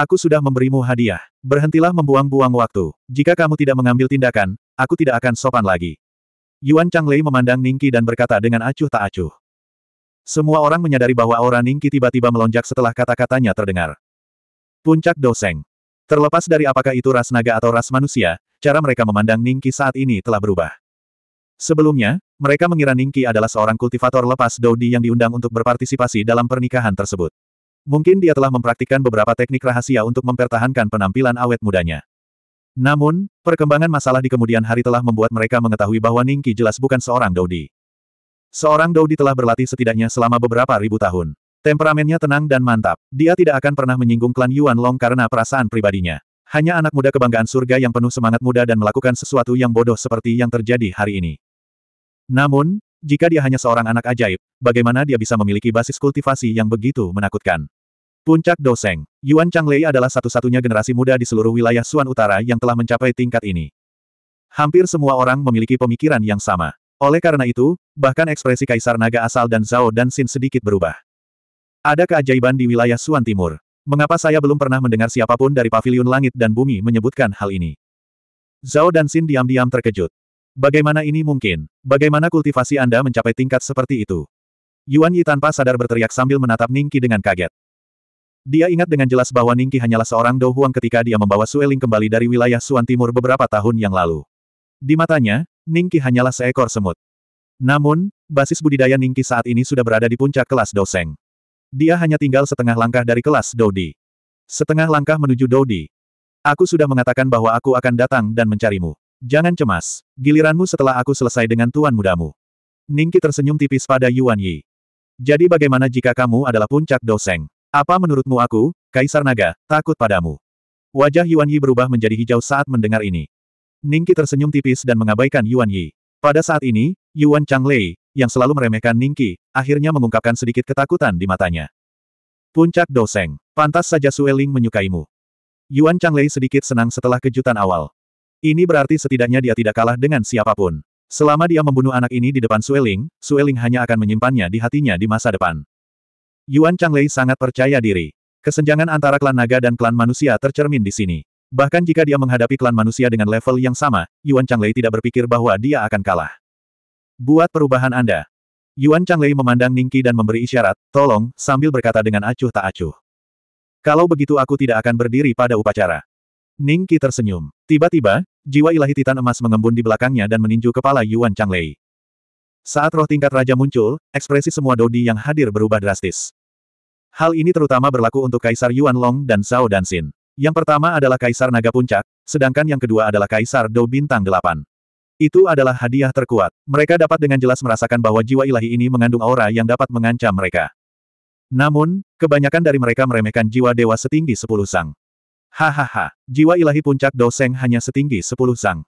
Aku sudah memberimu hadiah. Berhentilah membuang-buang waktu. Jika kamu tidak mengambil tindakan, aku tidak akan sopan lagi. Yuan Changlei memandang Ningki dan berkata dengan acuh tak acuh. Semua orang menyadari bahwa aura Ningki tiba-tiba melonjak setelah kata-katanya terdengar. Puncak Doseng. Terlepas dari apakah itu ras naga atau ras manusia, cara mereka memandang Ningki saat ini telah berubah. Sebelumnya, mereka mengira Ningki adalah seorang kultivator lepas Dodi yang diundang untuk berpartisipasi dalam pernikahan tersebut. Mungkin dia telah mempraktikkan beberapa teknik rahasia untuk mempertahankan penampilan awet mudanya. Namun, perkembangan masalah di kemudian hari telah membuat mereka mengetahui bahwa Ningki jelas bukan seorang Daudi. Seorang Daudi telah berlatih setidaknya selama beberapa ribu tahun. Temperamennya tenang dan mantap. Dia tidak akan pernah menyinggung klan Yuan Long karena perasaan pribadinya. Hanya anak muda kebanggaan surga yang penuh semangat muda dan melakukan sesuatu yang bodoh seperti yang terjadi hari ini. Namun, jika dia hanya seorang anak ajaib, bagaimana dia bisa memiliki basis kultivasi yang begitu menakutkan? Puncak Doseng. Yuan Changlei adalah satu-satunya generasi muda di seluruh wilayah Suan Utara yang telah mencapai tingkat ini. Hampir semua orang memiliki pemikiran yang sama. Oleh karena itu, bahkan ekspresi Kaisar Naga asal dan Zhao dan Xin sedikit berubah. Ada keajaiban di wilayah Suan Timur. Mengapa saya belum pernah mendengar siapapun dari Paviliun Langit dan Bumi menyebutkan hal ini? Zhao dan Xin diam-diam terkejut. Bagaimana ini mungkin? Bagaimana kultivasi Anda mencapai tingkat seperti itu? Yuan Yi tanpa sadar berteriak sambil menatap Ningki dengan kaget. Dia ingat dengan jelas bahwa Ningki hanyalah seorang Dou ketika dia membawa Sueling kembali dari wilayah Suan Timur beberapa tahun yang lalu. Di matanya, Ningki hanyalah seekor semut. Namun, basis budidaya Ningki saat ini sudah berada di puncak kelas douseng. Dia hanya tinggal setengah langkah dari kelas Dodi. Setengah langkah menuju Dodi. Aku sudah mengatakan bahwa aku akan datang dan mencarimu. Jangan cemas, giliranmu setelah aku selesai dengan tuan mudamu. Ningki tersenyum tipis pada Yuan Yi. Jadi bagaimana jika kamu adalah puncak douseng? Apa menurutmu aku, Kaisar Naga, takut padamu? Wajah Yuan Yi berubah menjadi hijau saat mendengar ini. Ningki tersenyum tipis dan mengabaikan Yuan Yi. Pada saat ini, Yuan Chang Lei, yang selalu meremehkan Ningki, akhirnya mengungkapkan sedikit ketakutan di matanya. Puncak Doseng, pantas saja Sueling menyukaimu. Yuan Chang Lei sedikit senang setelah kejutan awal. Ini berarti setidaknya dia tidak kalah dengan siapapun. Selama dia membunuh anak ini di depan Sueling, Sueling hanya akan menyimpannya di hatinya di masa depan. Yuan Changlei sangat percaya diri. Kesenjangan antara klan naga dan klan manusia tercermin di sini. Bahkan jika dia menghadapi klan manusia dengan level yang sama, Yuan Changlei tidak berpikir bahwa dia akan kalah. Buat perubahan Anda. Yuan Changlei memandang Ningki dan memberi isyarat, tolong, sambil berkata dengan acuh tak acuh. Kalau begitu aku tidak akan berdiri pada upacara. Ningki tersenyum. Tiba-tiba, jiwa ilahi Titan Emas mengembun di belakangnya dan meninju kepala Yuan Changlei. Saat roh tingkat raja muncul, ekspresi semua dodi yang hadir berubah drastis. Hal ini terutama berlaku untuk Kaisar Yuan Long dan Zhao Danxin. Yang pertama adalah Kaisar Naga Puncak, sedangkan yang kedua adalah Kaisar Dou Bintang Delapan. Itu adalah hadiah terkuat. Mereka dapat dengan jelas merasakan bahwa jiwa ilahi ini mengandung aura yang dapat mengancam mereka. Namun, kebanyakan dari mereka meremehkan jiwa dewa setinggi sepuluh sang. Hahaha, jiwa ilahi puncak doseng hanya setinggi sepuluh sang.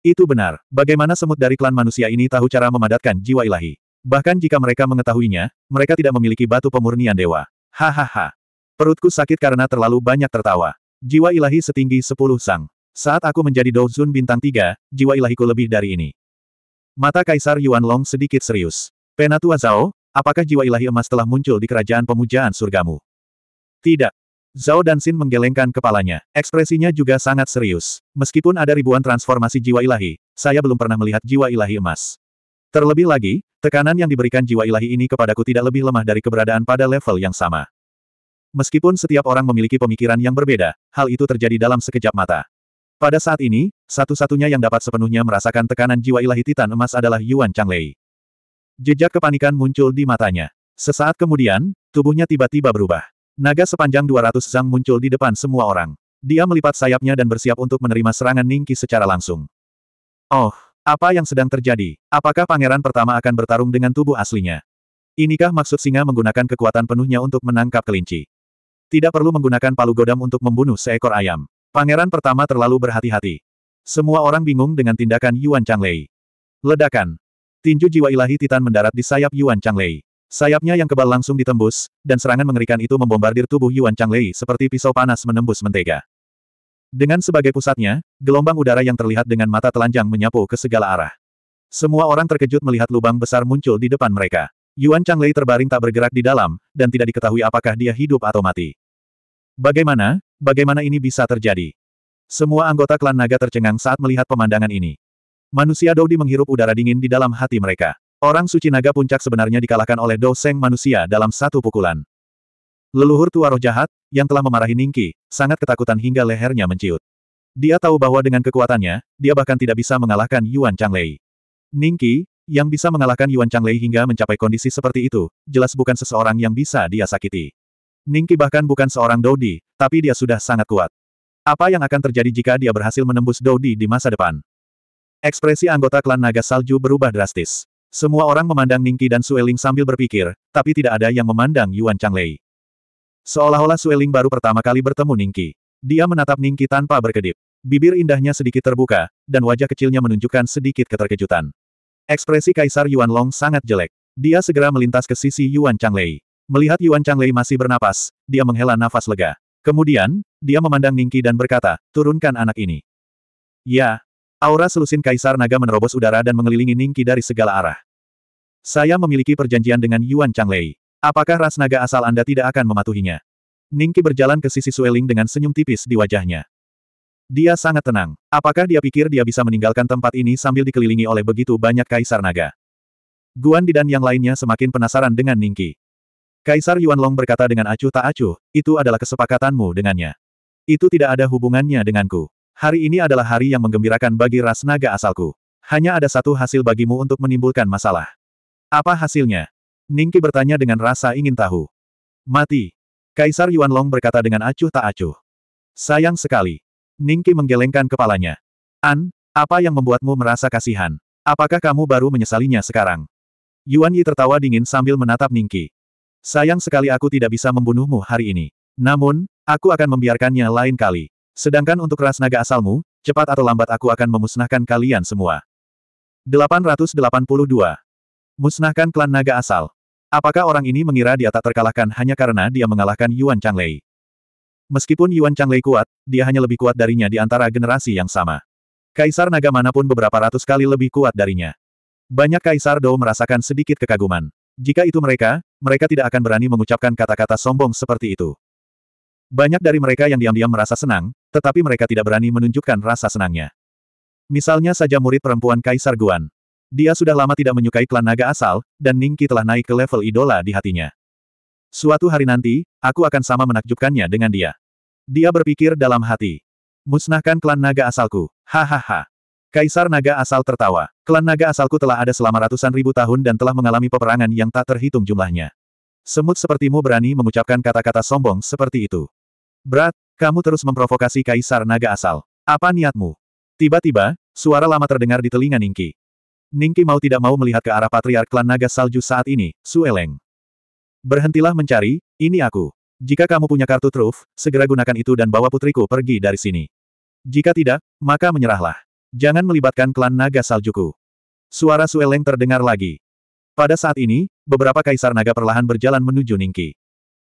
Itu benar, bagaimana semut dari klan manusia ini tahu cara memadatkan jiwa ilahi. Bahkan jika mereka mengetahuinya, mereka tidak memiliki batu pemurnian dewa. Hahaha. Perutku sakit karena terlalu banyak tertawa. Jiwa ilahi setinggi 10 sang. Saat aku menjadi Douzun bintang 3, jiwa ilahiku lebih dari ini. Mata Kaisar Yuan Long sedikit serius. Penatua Zhao, apakah jiwa ilahi emas telah muncul di kerajaan pemujaan surgamu? Tidak, Zhao Danxin menggelengkan kepalanya. Ekspresinya juga sangat serius. Meskipun ada ribuan transformasi jiwa ilahi, saya belum pernah melihat jiwa ilahi emas. Terlebih lagi, tekanan yang diberikan jiwa ilahi ini kepadaku tidak lebih lemah dari keberadaan pada level yang sama. Meskipun setiap orang memiliki pemikiran yang berbeda, hal itu terjadi dalam sekejap mata. Pada saat ini, satu-satunya yang dapat sepenuhnya merasakan tekanan jiwa ilahi Titan emas adalah Yuan Changlei. Jejak kepanikan muncul di matanya. Sesaat kemudian, tubuhnya tiba-tiba berubah. Naga sepanjang 200 zang muncul di depan semua orang. Dia melipat sayapnya dan bersiap untuk menerima serangan Ningki secara langsung. Oh, apa yang sedang terjadi? Apakah pangeran pertama akan bertarung dengan tubuh aslinya? Inikah maksud singa menggunakan kekuatan penuhnya untuk menangkap kelinci? Tidak perlu menggunakan palu godam untuk membunuh seekor ayam. Pangeran pertama terlalu berhati-hati. Semua orang bingung dengan tindakan Yuan Changlei. Ledakan. Tinju jiwa ilahi Titan mendarat di sayap Yuan Changlei. Sayapnya yang kebal langsung ditembus, dan serangan mengerikan itu membombardir tubuh Yuan Changlei seperti pisau panas menembus mentega. Dengan sebagai pusatnya, gelombang udara yang terlihat dengan mata telanjang menyapu ke segala arah. Semua orang terkejut melihat lubang besar muncul di depan mereka. Yuan Changlei terbaring tak bergerak di dalam, dan tidak diketahui apakah dia hidup atau mati. Bagaimana, bagaimana ini bisa terjadi? Semua anggota klan naga tercengang saat melihat pemandangan ini. Manusia Dodi menghirup udara dingin di dalam hati mereka. Orang suci naga puncak sebenarnya dikalahkan oleh Dou Seng manusia dalam satu pukulan. Leluhur tua roh jahat, yang telah memarahi Ningki, sangat ketakutan hingga lehernya menciut. Dia tahu bahwa dengan kekuatannya, dia bahkan tidak bisa mengalahkan Yuan Changlei. Ningki, yang bisa mengalahkan Yuan Changlei hingga mencapai kondisi seperti itu, jelas bukan seseorang yang bisa dia sakiti. Ningki bahkan bukan seorang Dodi, tapi dia sudah sangat kuat. Apa yang akan terjadi jika dia berhasil menembus Dodi di masa depan? Ekspresi anggota klan naga salju berubah drastis. Semua orang memandang Ningki dan Sueling sambil berpikir, tapi tidak ada yang memandang Yuan Changlei. Seolah-olah Sueling baru pertama kali bertemu Ningki. Dia menatap Ningki tanpa berkedip. Bibir indahnya sedikit terbuka, dan wajah kecilnya menunjukkan sedikit keterkejutan. Ekspresi Kaisar Yuan Long sangat jelek. Dia segera melintas ke sisi Yuan Changlei. Melihat Yuan Changlei masih bernapas, dia menghela nafas lega. Kemudian, dia memandang Ningki dan berkata, turunkan anak ini. Ya, Aura selusin Kaisar Naga menerobos udara dan mengelilingi Ningki dari segala arah. Saya memiliki perjanjian dengan Yuan Changlei. Apakah ras naga asal Anda tidak akan mematuhinya? Ningki berjalan ke sisi Sueling dengan senyum tipis di wajahnya. Dia sangat tenang. Apakah dia pikir dia bisa meninggalkan tempat ini sambil dikelilingi oleh begitu banyak kaisar naga? Guan Di dan yang lainnya semakin penasaran dengan Ningki. Kaisar Yuan Long berkata dengan acuh tak acuh, itu adalah kesepakatanmu dengannya. Itu tidak ada hubungannya denganku. Hari ini adalah hari yang menggembirakan bagi ras naga asalku. Hanya ada satu hasil bagimu untuk menimbulkan masalah. Apa hasilnya? Ningki bertanya dengan rasa ingin tahu. Mati. Kaisar Yuan Long berkata dengan acuh tak acuh. Sayang sekali. Ningki menggelengkan kepalanya. An, apa yang membuatmu merasa kasihan? Apakah kamu baru menyesalinya sekarang? Yuan Yi tertawa dingin sambil menatap Ningki. Sayang sekali aku tidak bisa membunuhmu hari ini. Namun, aku akan membiarkannya lain kali. Sedangkan untuk ras naga asalmu, cepat atau lambat aku akan memusnahkan kalian semua. 882. Musnahkan klan naga asal. Apakah orang ini mengira dia tak terkalahkan hanya karena dia mengalahkan Yuan Changlei? Meskipun Yuan Changlei kuat, dia hanya lebih kuat darinya di antara generasi yang sama. Kaisar naga manapun beberapa ratus kali lebih kuat darinya. Banyak kaisar Dou merasakan sedikit kekaguman. Jika itu mereka, mereka tidak akan berani mengucapkan kata-kata sombong seperti itu. Banyak dari mereka yang diam-diam merasa senang, tetapi mereka tidak berani menunjukkan rasa senangnya. Misalnya saja murid perempuan Kaisar Guan. Dia sudah lama tidak menyukai klan naga asal, dan Ningki telah naik ke level idola di hatinya. Suatu hari nanti, aku akan sama menakjubkannya dengan dia. Dia berpikir dalam hati. Musnahkan klan naga asalku. Hahaha. Kaisar naga asal tertawa. Klan naga asalku telah ada selama ratusan ribu tahun dan telah mengalami peperangan yang tak terhitung jumlahnya. Semut sepertimu berani mengucapkan kata-kata sombong seperti itu. Berat, kamu terus memprovokasi Kaisar Naga asal. Apa niatmu? Tiba-tiba, suara lama terdengar di telinga Ningki. Ningki mau tidak mau melihat ke arah patriark klan Naga Salju saat ini, Sueleng. Berhentilah mencari, ini aku. Jika kamu punya kartu truf, segera gunakan itu dan bawa putriku pergi dari sini. Jika tidak, maka menyerahlah. Jangan melibatkan klan Naga Saljuku. Suara Sueleng terdengar lagi. Pada saat ini, beberapa kaisar naga perlahan berjalan menuju Ningki.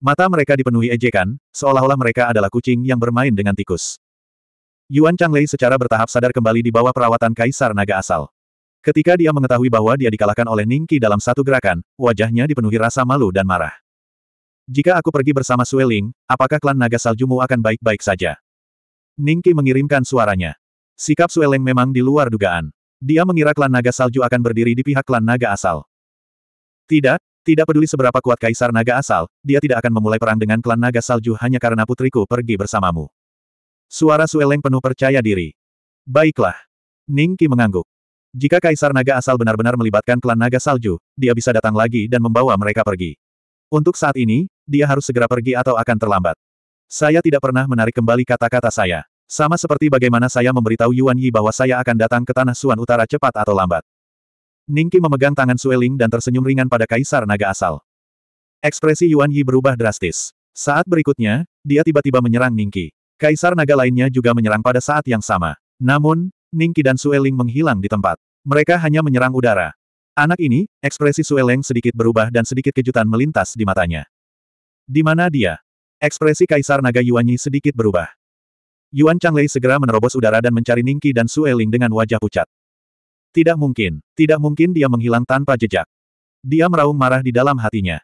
Mata mereka dipenuhi ejekan, seolah-olah mereka adalah kucing yang bermain dengan tikus. Yuan Changlei secara bertahap sadar kembali di bawah perawatan Kaisar Naga asal. Ketika dia mengetahui bahwa dia dikalahkan oleh Ningki dalam satu gerakan, wajahnya dipenuhi rasa malu dan marah. Jika aku pergi bersama Sueling, apakah klan Naga Saljumu akan baik-baik saja? Ningki mengirimkan suaranya. Sikap Sueling memang di luar dugaan. Dia mengira klan Naga Salju akan berdiri di pihak klan Naga asal. Tidak, tidak peduli seberapa kuat Kaisar Naga asal, dia tidak akan memulai perang dengan klan Naga Salju hanya karena putriku pergi bersamamu. Suara Sueleng penuh percaya diri. Baiklah. Ning mengangguk. Jika Kaisar Naga asal benar-benar melibatkan klan Naga Salju, dia bisa datang lagi dan membawa mereka pergi. Untuk saat ini, dia harus segera pergi atau akan terlambat. Saya tidak pernah menarik kembali kata-kata saya. Sama seperti bagaimana saya memberitahu Yuan Yi bahwa saya akan datang ke Tanah Suan Utara cepat atau lambat. Ningki memegang tangan Sueling dan tersenyum ringan pada kaisar naga asal. Ekspresi Yuan Yi berubah drastis. Saat berikutnya, dia tiba-tiba menyerang Ningki. Kaisar naga lainnya juga menyerang pada saat yang sama. Namun, Ningki dan Sueling menghilang di tempat. Mereka hanya menyerang udara. Anak ini, ekspresi Sueling sedikit berubah dan sedikit kejutan melintas di matanya. Di mana dia? Ekspresi Kaisar Naga Yuan Yi sedikit berubah. Yuan Changlei segera menerobos udara dan mencari Ningki dan Sueling dengan wajah pucat. Tidak mungkin, tidak mungkin dia menghilang tanpa jejak. Dia meraung marah di dalam hatinya.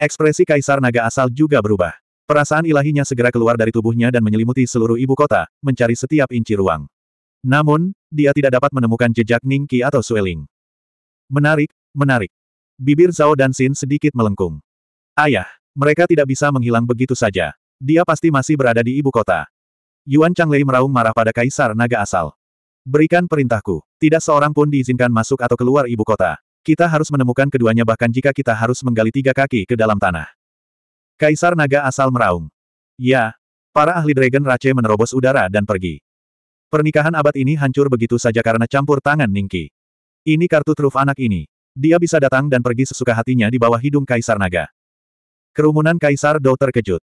Ekspresi Kaisar Naga asal juga berubah. Perasaan ilahinya segera keluar dari tubuhnya dan menyelimuti seluruh ibu kota, mencari setiap inci ruang. Namun, dia tidak dapat menemukan jejak Ningki atau Sueling. Menarik, menarik. Bibir Zhao dan Xin sedikit melengkung. Ayah, mereka tidak bisa menghilang begitu saja. Dia pasti masih berada di ibu kota. Yuan Changlei meraung marah pada Kaisar Naga asal. Berikan perintahku. Tidak seorang pun diizinkan masuk atau keluar ibu kota. Kita harus menemukan keduanya bahkan jika kita harus menggali tiga kaki ke dalam tanah. Kaisar Naga asal meraung. Ya, para ahli Dragon Rache menerobos udara dan pergi. Pernikahan abad ini hancur begitu saja karena campur tangan Ningki. Ini kartu truf anak ini. Dia bisa datang dan pergi sesuka hatinya di bawah hidung Kaisar Naga. Kerumunan Kaisar Dou terkejut.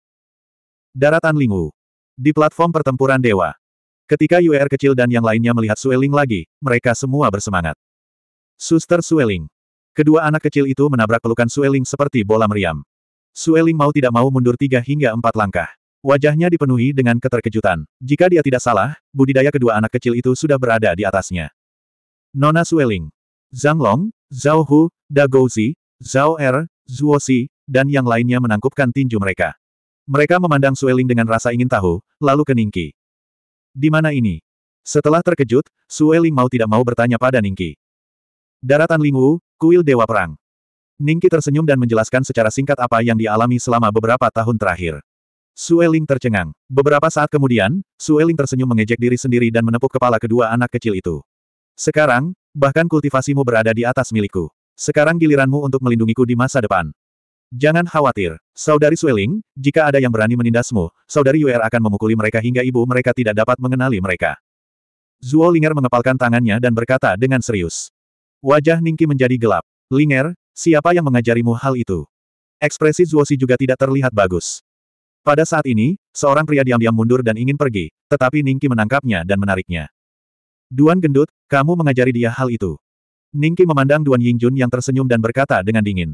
Daratan Lingu. Di platform pertempuran dewa, Ketika UR er kecil dan yang lainnya melihat Sueling lagi, mereka semua bersemangat. Suster Sueling. Kedua anak kecil itu menabrak pelukan Sueling seperti bola meriam. Sueling mau tidak mau mundur tiga hingga empat langkah. Wajahnya dipenuhi dengan keterkejutan. Jika dia tidak salah, budidaya kedua anak kecil itu sudah berada di atasnya. Nona Sueling. Zhang Long, Zhao Hu, Da Gouzi, Zhao Er, Zhuo Si, dan yang lainnya menangkupkan tinju mereka. Mereka memandang Sueling dengan rasa ingin tahu, lalu keningki. Di mana ini? Setelah terkejut, Sue Ling mau tidak mau bertanya pada Ningki. Daratan Lingwu, kuil Dewa Perang. Ningki tersenyum dan menjelaskan secara singkat apa yang dialami selama beberapa tahun terakhir. Sue Ling tercengang. Beberapa saat kemudian, Sue Ling tersenyum mengejek diri sendiri dan menepuk kepala kedua anak kecil itu. Sekarang, bahkan kultivasimu berada di atas milikku. Sekarang giliranmu untuk melindungiku di masa depan. Jangan khawatir, Saudari Sueling. jika ada yang berani menindasmu, Saudari Yuer akan memukuli mereka hingga ibu mereka tidak dapat mengenali mereka. Zuo Linger mengepalkan tangannya dan berkata dengan serius. Wajah Ningki menjadi gelap. Linger, siapa yang mengajarimu hal itu? Ekspresi Zuo Si juga tidak terlihat bagus. Pada saat ini, seorang pria diam-diam mundur dan ingin pergi, tetapi Ningki menangkapnya dan menariknya. Duan gendut, kamu mengajari dia hal itu. Ningki memandang Duan Yingjun yang tersenyum dan berkata dengan dingin.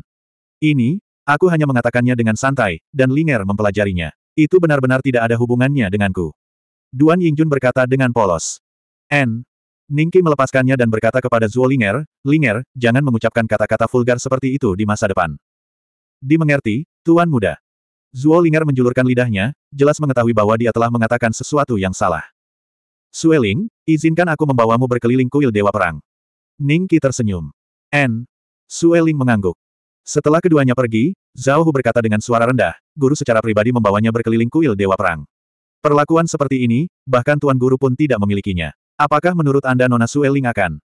Ini, Aku hanya mengatakannya dengan santai, dan Linger mempelajarinya. Itu benar-benar tidak ada hubungannya denganku. Duan Yingjun berkata dengan polos. N. Ningki melepaskannya dan berkata kepada Zuo Linger, Linger, jangan mengucapkan kata-kata vulgar seperti itu di masa depan. Dimengerti, Tuan Muda. Zuo Linger menjulurkan lidahnya, jelas mengetahui bahwa dia telah mengatakan sesuatu yang salah. Sueling, izinkan aku membawamu berkeliling kuil Dewa Perang. Ningki tersenyum. N. Sueling mengangguk. Setelah keduanya pergi, Zhao Hu berkata dengan suara rendah, guru secara pribadi membawanya berkeliling kuil Dewa Perang. Perlakuan seperti ini, bahkan Tuan Guru pun tidak memilikinya. Apakah menurut Anda Nona Sueling akan?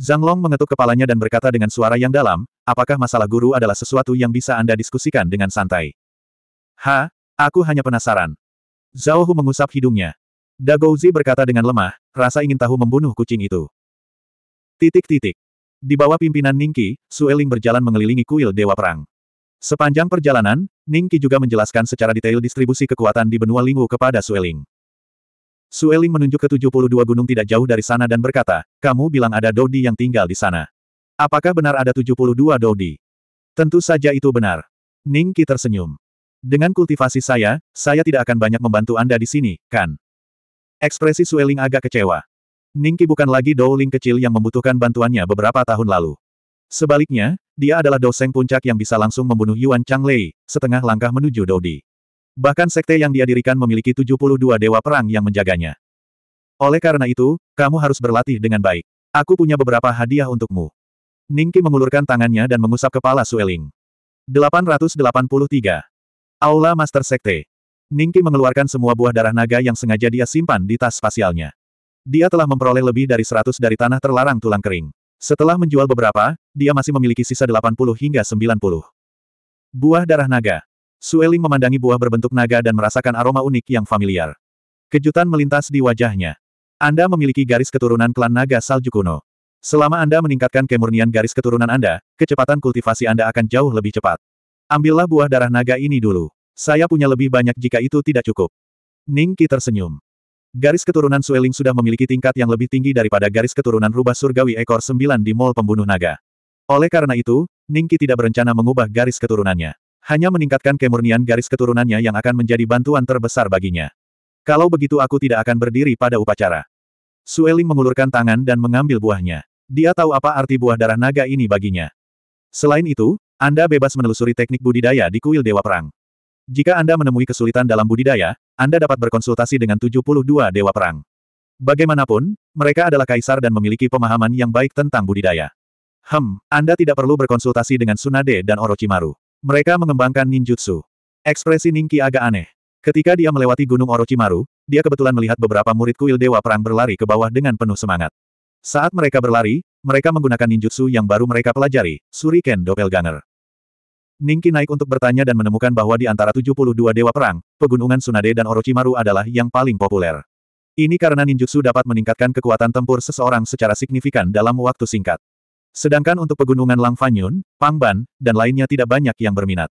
Zhang Long mengetuk kepalanya dan berkata dengan suara yang dalam, apakah masalah guru adalah sesuatu yang bisa Anda diskusikan dengan santai? Ha, aku hanya penasaran. Zhao Hu mengusap hidungnya. Dagouzi berkata dengan lemah, rasa ingin tahu membunuh kucing itu. Titik-titik. Di bawah pimpinan Ningki, Sueling berjalan mengelilingi kuil Dewa Perang. Sepanjang perjalanan, Ningki juga menjelaskan secara detail distribusi kekuatan di benua Lingwu kepada Sueling. Sueling menunjuk ke 72 gunung tidak jauh dari sana dan berkata, kamu bilang ada Dodi yang tinggal di sana. Apakah benar ada 72 Dodi? Tentu saja itu benar. Ningki tersenyum. Dengan kultivasi saya, saya tidak akan banyak membantu Anda di sini, kan? Ekspresi Sueling agak kecewa. Ningki bukan lagi Dowling kecil yang membutuhkan bantuannya beberapa tahun lalu. Sebaliknya, dia adalah doseng puncak yang bisa langsung membunuh Yuan Changlei, setengah langkah menuju Di. Bahkan sekte yang dia dirikan memiliki 72 dewa perang yang menjaganya. Oleh karena itu, kamu harus berlatih dengan baik. Aku punya beberapa hadiah untukmu. Ningki mengulurkan tangannya dan mengusap kepala Sueling. 883. Aula Master Sekte. Ningki mengeluarkan semua buah darah naga yang sengaja dia simpan di tas spasialnya. Dia telah memperoleh lebih dari 100 dari tanah terlarang tulang kering. Setelah menjual beberapa, dia masih memiliki sisa 80 hingga 90. Buah darah naga. Sueling memandangi buah berbentuk naga dan merasakan aroma unik yang familiar. Kejutan melintas di wajahnya. Anda memiliki garis keturunan klan naga salju kuno. Selama Anda meningkatkan kemurnian garis keturunan Anda, kecepatan kultivasi Anda akan jauh lebih cepat. Ambillah buah darah naga ini dulu. Saya punya lebih banyak jika itu tidak cukup. Ningki tersenyum. Garis keturunan Sueling sudah memiliki tingkat yang lebih tinggi daripada garis keturunan rubah surgawi ekor sembilan di Mall Pembunuh Naga. Oleh karena itu, Ningki tidak berencana mengubah garis keturunannya. Hanya meningkatkan kemurnian garis keturunannya yang akan menjadi bantuan terbesar baginya. Kalau begitu aku tidak akan berdiri pada upacara. Sueling mengulurkan tangan dan mengambil buahnya. Dia tahu apa arti buah darah naga ini baginya. Selain itu, Anda bebas menelusuri teknik budidaya di kuil Dewa Perang. Jika Anda menemui kesulitan dalam budidaya, Anda dapat berkonsultasi dengan 72 dewa perang. Bagaimanapun, mereka adalah kaisar dan memiliki pemahaman yang baik tentang budidaya. Hem, Anda tidak perlu berkonsultasi dengan Sunade dan Orochimaru. Mereka mengembangkan ninjutsu. Ekspresi Ningki agak aneh. Ketika dia melewati gunung Orochimaru, dia kebetulan melihat beberapa murid kuil dewa perang berlari ke bawah dengan penuh semangat. Saat mereka berlari, mereka menggunakan ninjutsu yang baru mereka pelajari, Suriken Doppelganger. Ningki naik untuk bertanya dan menemukan bahwa di antara 72 dewa perang, Pegunungan Sunade dan Orochimaru adalah yang paling populer. Ini karena ninjutsu dapat meningkatkan kekuatan tempur seseorang secara signifikan dalam waktu singkat. Sedangkan untuk Pegunungan Lang Fanyun, Pangban, dan lainnya tidak banyak yang berminat.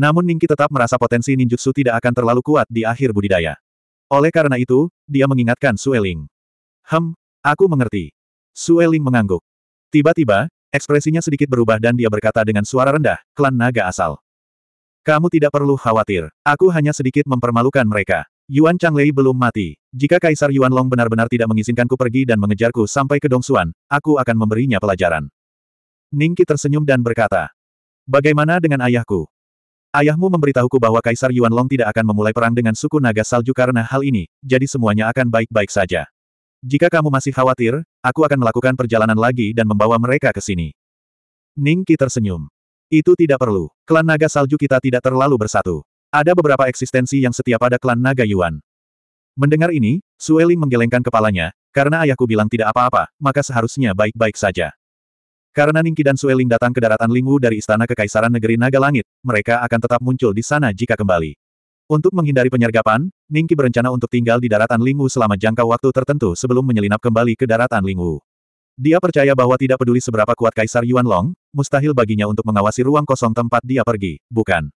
Namun Ningki tetap merasa potensi ninjutsu tidak akan terlalu kuat di akhir budidaya. Oleh karena itu, dia mengingatkan Sueling. Hem, aku mengerti. Sueling mengangguk. Tiba-tiba, Ekspresinya sedikit berubah dan dia berkata dengan suara rendah, klan naga asal. Kamu tidak perlu khawatir. Aku hanya sedikit mempermalukan mereka. Yuan Changlei belum mati. Jika Kaisar Yuan Long benar-benar tidak mengizinkanku pergi dan mengejarku sampai ke Dongsuan, aku akan memberinya pelajaran. Ningki tersenyum dan berkata, Bagaimana dengan ayahku? Ayahmu memberitahuku bahwa Kaisar Yuan Long tidak akan memulai perang dengan suku naga salju karena hal ini, jadi semuanya akan baik-baik saja. Jika kamu masih khawatir, aku akan melakukan perjalanan lagi dan membawa mereka ke sini. Ning Qi tersenyum. Itu tidak perlu. Klan naga salju kita tidak terlalu bersatu. Ada beberapa eksistensi yang setia pada klan naga Yuan. Mendengar ini, Sueling menggelengkan kepalanya, karena ayahku bilang tidak apa-apa, maka seharusnya baik-baik saja. Karena Ning Ningki dan Sueling datang ke daratan Lingwu dari istana kekaisaran negeri Naga Langit, mereka akan tetap muncul di sana jika kembali. Untuk menghindari penyergapan, Ningki berencana untuk tinggal di daratan Lingwu selama jangka waktu tertentu sebelum menyelinap kembali ke daratan Lingwu. Dia percaya bahwa tidak peduli seberapa kuat Kaisar Yuan Long, mustahil baginya untuk mengawasi ruang kosong tempat dia pergi, bukan?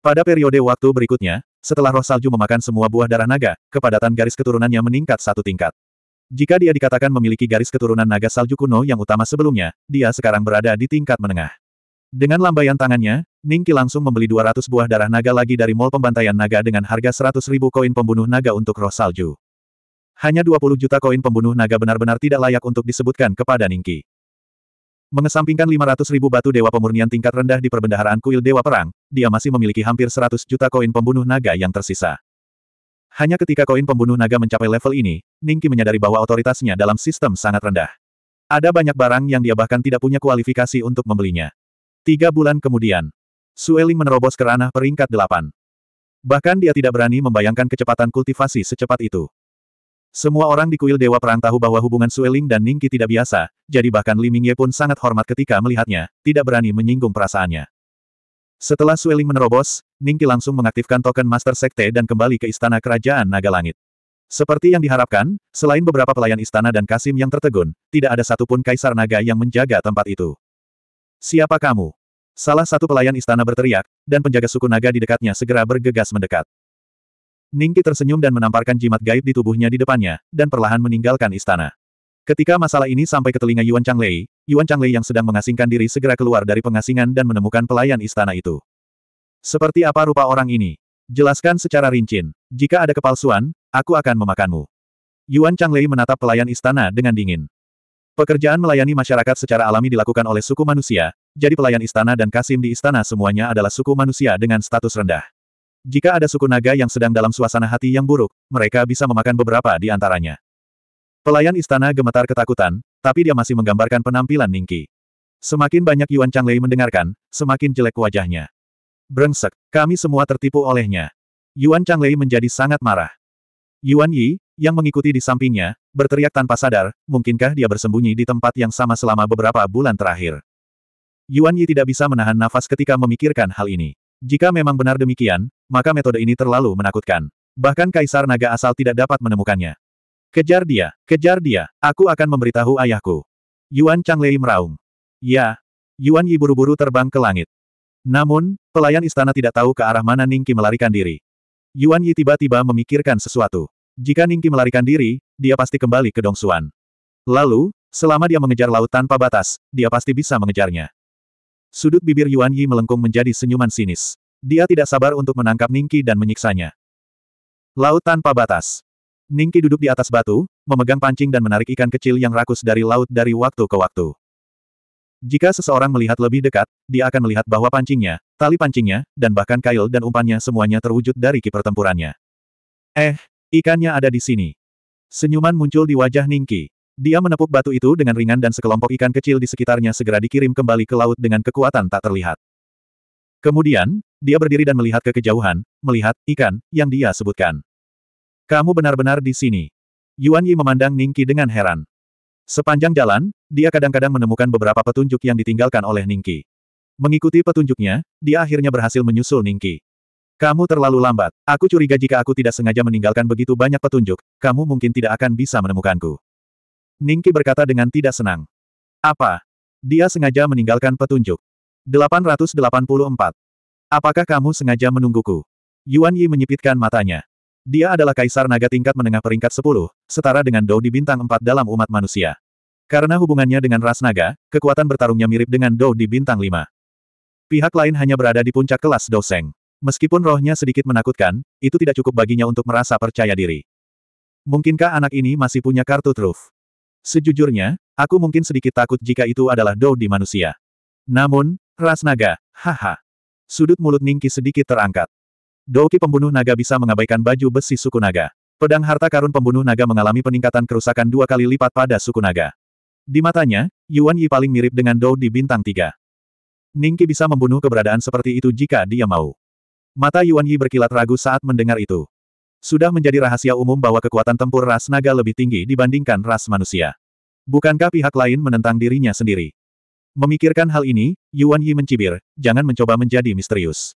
Pada periode waktu berikutnya, setelah roh salju memakan semua buah darah naga, kepadatan garis keturunannya meningkat satu tingkat. Jika dia dikatakan memiliki garis keturunan naga salju kuno yang utama sebelumnya, dia sekarang berada di tingkat menengah. Dengan lambaian tangannya, Ningki langsung membeli 200 buah darah naga lagi dari mall pembantaian naga dengan harga 100 ribu koin pembunuh naga untuk roh salju. Hanya 20 juta koin pembunuh naga benar-benar tidak layak untuk disebutkan kepada Ningki. Mengesampingkan 500 ribu batu dewa pemurnian tingkat rendah di perbendaharaan kuil dewa perang, dia masih memiliki hampir 100 juta koin pembunuh naga yang tersisa. Hanya ketika koin pembunuh naga mencapai level ini, Ningki menyadari bahwa otoritasnya dalam sistem sangat rendah. Ada banyak barang yang dia bahkan tidak punya kualifikasi untuk membelinya. Tiga bulan kemudian, Sueling menerobos ke ranah peringkat delapan. Bahkan dia tidak berani membayangkan kecepatan kultivasi secepat itu. Semua orang di kuil Dewa Perang tahu bahwa hubungan Sueling dan Ningki tidak biasa, jadi bahkan Li Mingye pun sangat hormat ketika melihatnya, tidak berani menyinggung perasaannya. Setelah Sueling menerobos, Ningki langsung mengaktifkan token Master Sekte dan kembali ke Istana Kerajaan Naga Langit. Seperti yang diharapkan, selain beberapa pelayan istana dan Kasim yang tertegun, tidak ada satupun Kaisar Naga yang menjaga tempat itu. Siapa kamu? Salah satu pelayan istana berteriak, dan penjaga suku naga di dekatnya segera bergegas mendekat. Ningki tersenyum dan menamparkan jimat gaib di tubuhnya di depannya, dan perlahan meninggalkan istana. Ketika masalah ini sampai ke telinga Yuan Changlei, Yuan Changlei yang sedang mengasingkan diri segera keluar dari pengasingan dan menemukan pelayan istana itu. Seperti apa rupa orang ini? Jelaskan secara rinci. Jika ada kepalsuan, aku akan memakanmu. Yuan Changlei menatap pelayan istana dengan dingin. Pekerjaan melayani masyarakat secara alami dilakukan oleh suku manusia, jadi pelayan istana dan kasim di istana semuanya adalah suku manusia dengan status rendah. Jika ada suku naga yang sedang dalam suasana hati yang buruk, mereka bisa memakan beberapa di antaranya. Pelayan istana gemetar ketakutan, tapi dia masih menggambarkan penampilan Ningki. Semakin banyak Yuan Changlei mendengarkan, semakin jelek wajahnya. Brengsek, kami semua tertipu olehnya. Yuan Changlei menjadi sangat marah. Yuan Yi, yang mengikuti di sampingnya, berteriak tanpa sadar, mungkinkah dia bersembunyi di tempat yang sama selama beberapa bulan terakhir. Yuan Yi tidak bisa menahan nafas ketika memikirkan hal ini. Jika memang benar demikian, maka metode ini terlalu menakutkan. Bahkan Kaisar Naga asal tidak dapat menemukannya. Kejar dia, kejar dia, aku akan memberitahu ayahku. Yuan Changlei meraung. Ya. Yuan Yi buru-buru terbang ke langit. Namun, pelayan istana tidak tahu ke arah mana Ning Ningki melarikan diri. Yuan Yi tiba-tiba memikirkan sesuatu. Jika Ningki melarikan diri, dia pasti kembali ke Dong Dongsuan. Lalu, selama dia mengejar laut tanpa batas, dia pasti bisa mengejarnya. Sudut bibir Yuan Yi melengkung menjadi senyuman sinis. Dia tidak sabar untuk menangkap Ningki dan menyiksanya. Laut tanpa batas. Ningki duduk di atas batu, memegang pancing dan menarik ikan kecil yang rakus dari laut dari waktu ke waktu. Jika seseorang melihat lebih dekat, dia akan melihat bahwa pancingnya, Tali pancingnya, dan bahkan kail dan umpannya semuanya terwujud dari kiper tempurannya. Eh, ikannya ada di sini. Senyuman muncul di wajah Ningki. Dia menepuk batu itu dengan ringan dan sekelompok ikan kecil di sekitarnya segera dikirim kembali ke laut dengan kekuatan tak terlihat. Kemudian, dia berdiri dan melihat ke kejauhan, melihat ikan yang dia sebutkan. Kamu benar-benar di sini. Yuan Yi memandang Ningki dengan heran. Sepanjang jalan, dia kadang-kadang menemukan beberapa petunjuk yang ditinggalkan oleh Ningki. Mengikuti petunjuknya, dia akhirnya berhasil menyusul Ningki. Kamu terlalu lambat. Aku curiga jika aku tidak sengaja meninggalkan begitu banyak petunjuk, kamu mungkin tidak akan bisa menemukanku. Ningki berkata dengan tidak senang. Apa? Dia sengaja meninggalkan petunjuk. 884. Apakah kamu sengaja menungguku? Yuan Yi menyipitkan matanya. Dia adalah kaisar naga tingkat menengah peringkat 10, setara dengan Dou di bintang 4 dalam umat manusia. Karena hubungannya dengan ras naga, kekuatan bertarungnya mirip dengan Dou di bintang 5. Pihak lain hanya berada di puncak kelas Doseng. Meskipun rohnya sedikit menakutkan, itu tidak cukup baginya untuk merasa percaya diri. Mungkinkah anak ini masih punya kartu truf? Sejujurnya, aku mungkin sedikit takut jika itu adalah dou di manusia. Namun, ras naga, haha. Sudut mulut Ningki sedikit terangkat. Douki pembunuh naga bisa mengabaikan baju besi suku naga. Pedang harta karun pembunuh naga mengalami peningkatan kerusakan dua kali lipat pada suku naga. Di matanya, Yuan Yi paling mirip dengan Dou di bintang tiga. Ningki bisa membunuh keberadaan seperti itu jika dia mau. Mata Yuan Yi berkilat ragu saat mendengar itu. Sudah menjadi rahasia umum bahwa kekuatan tempur ras naga lebih tinggi dibandingkan ras manusia. Bukankah pihak lain menentang dirinya sendiri? Memikirkan hal ini, Yuan Yi mencibir, jangan mencoba menjadi misterius.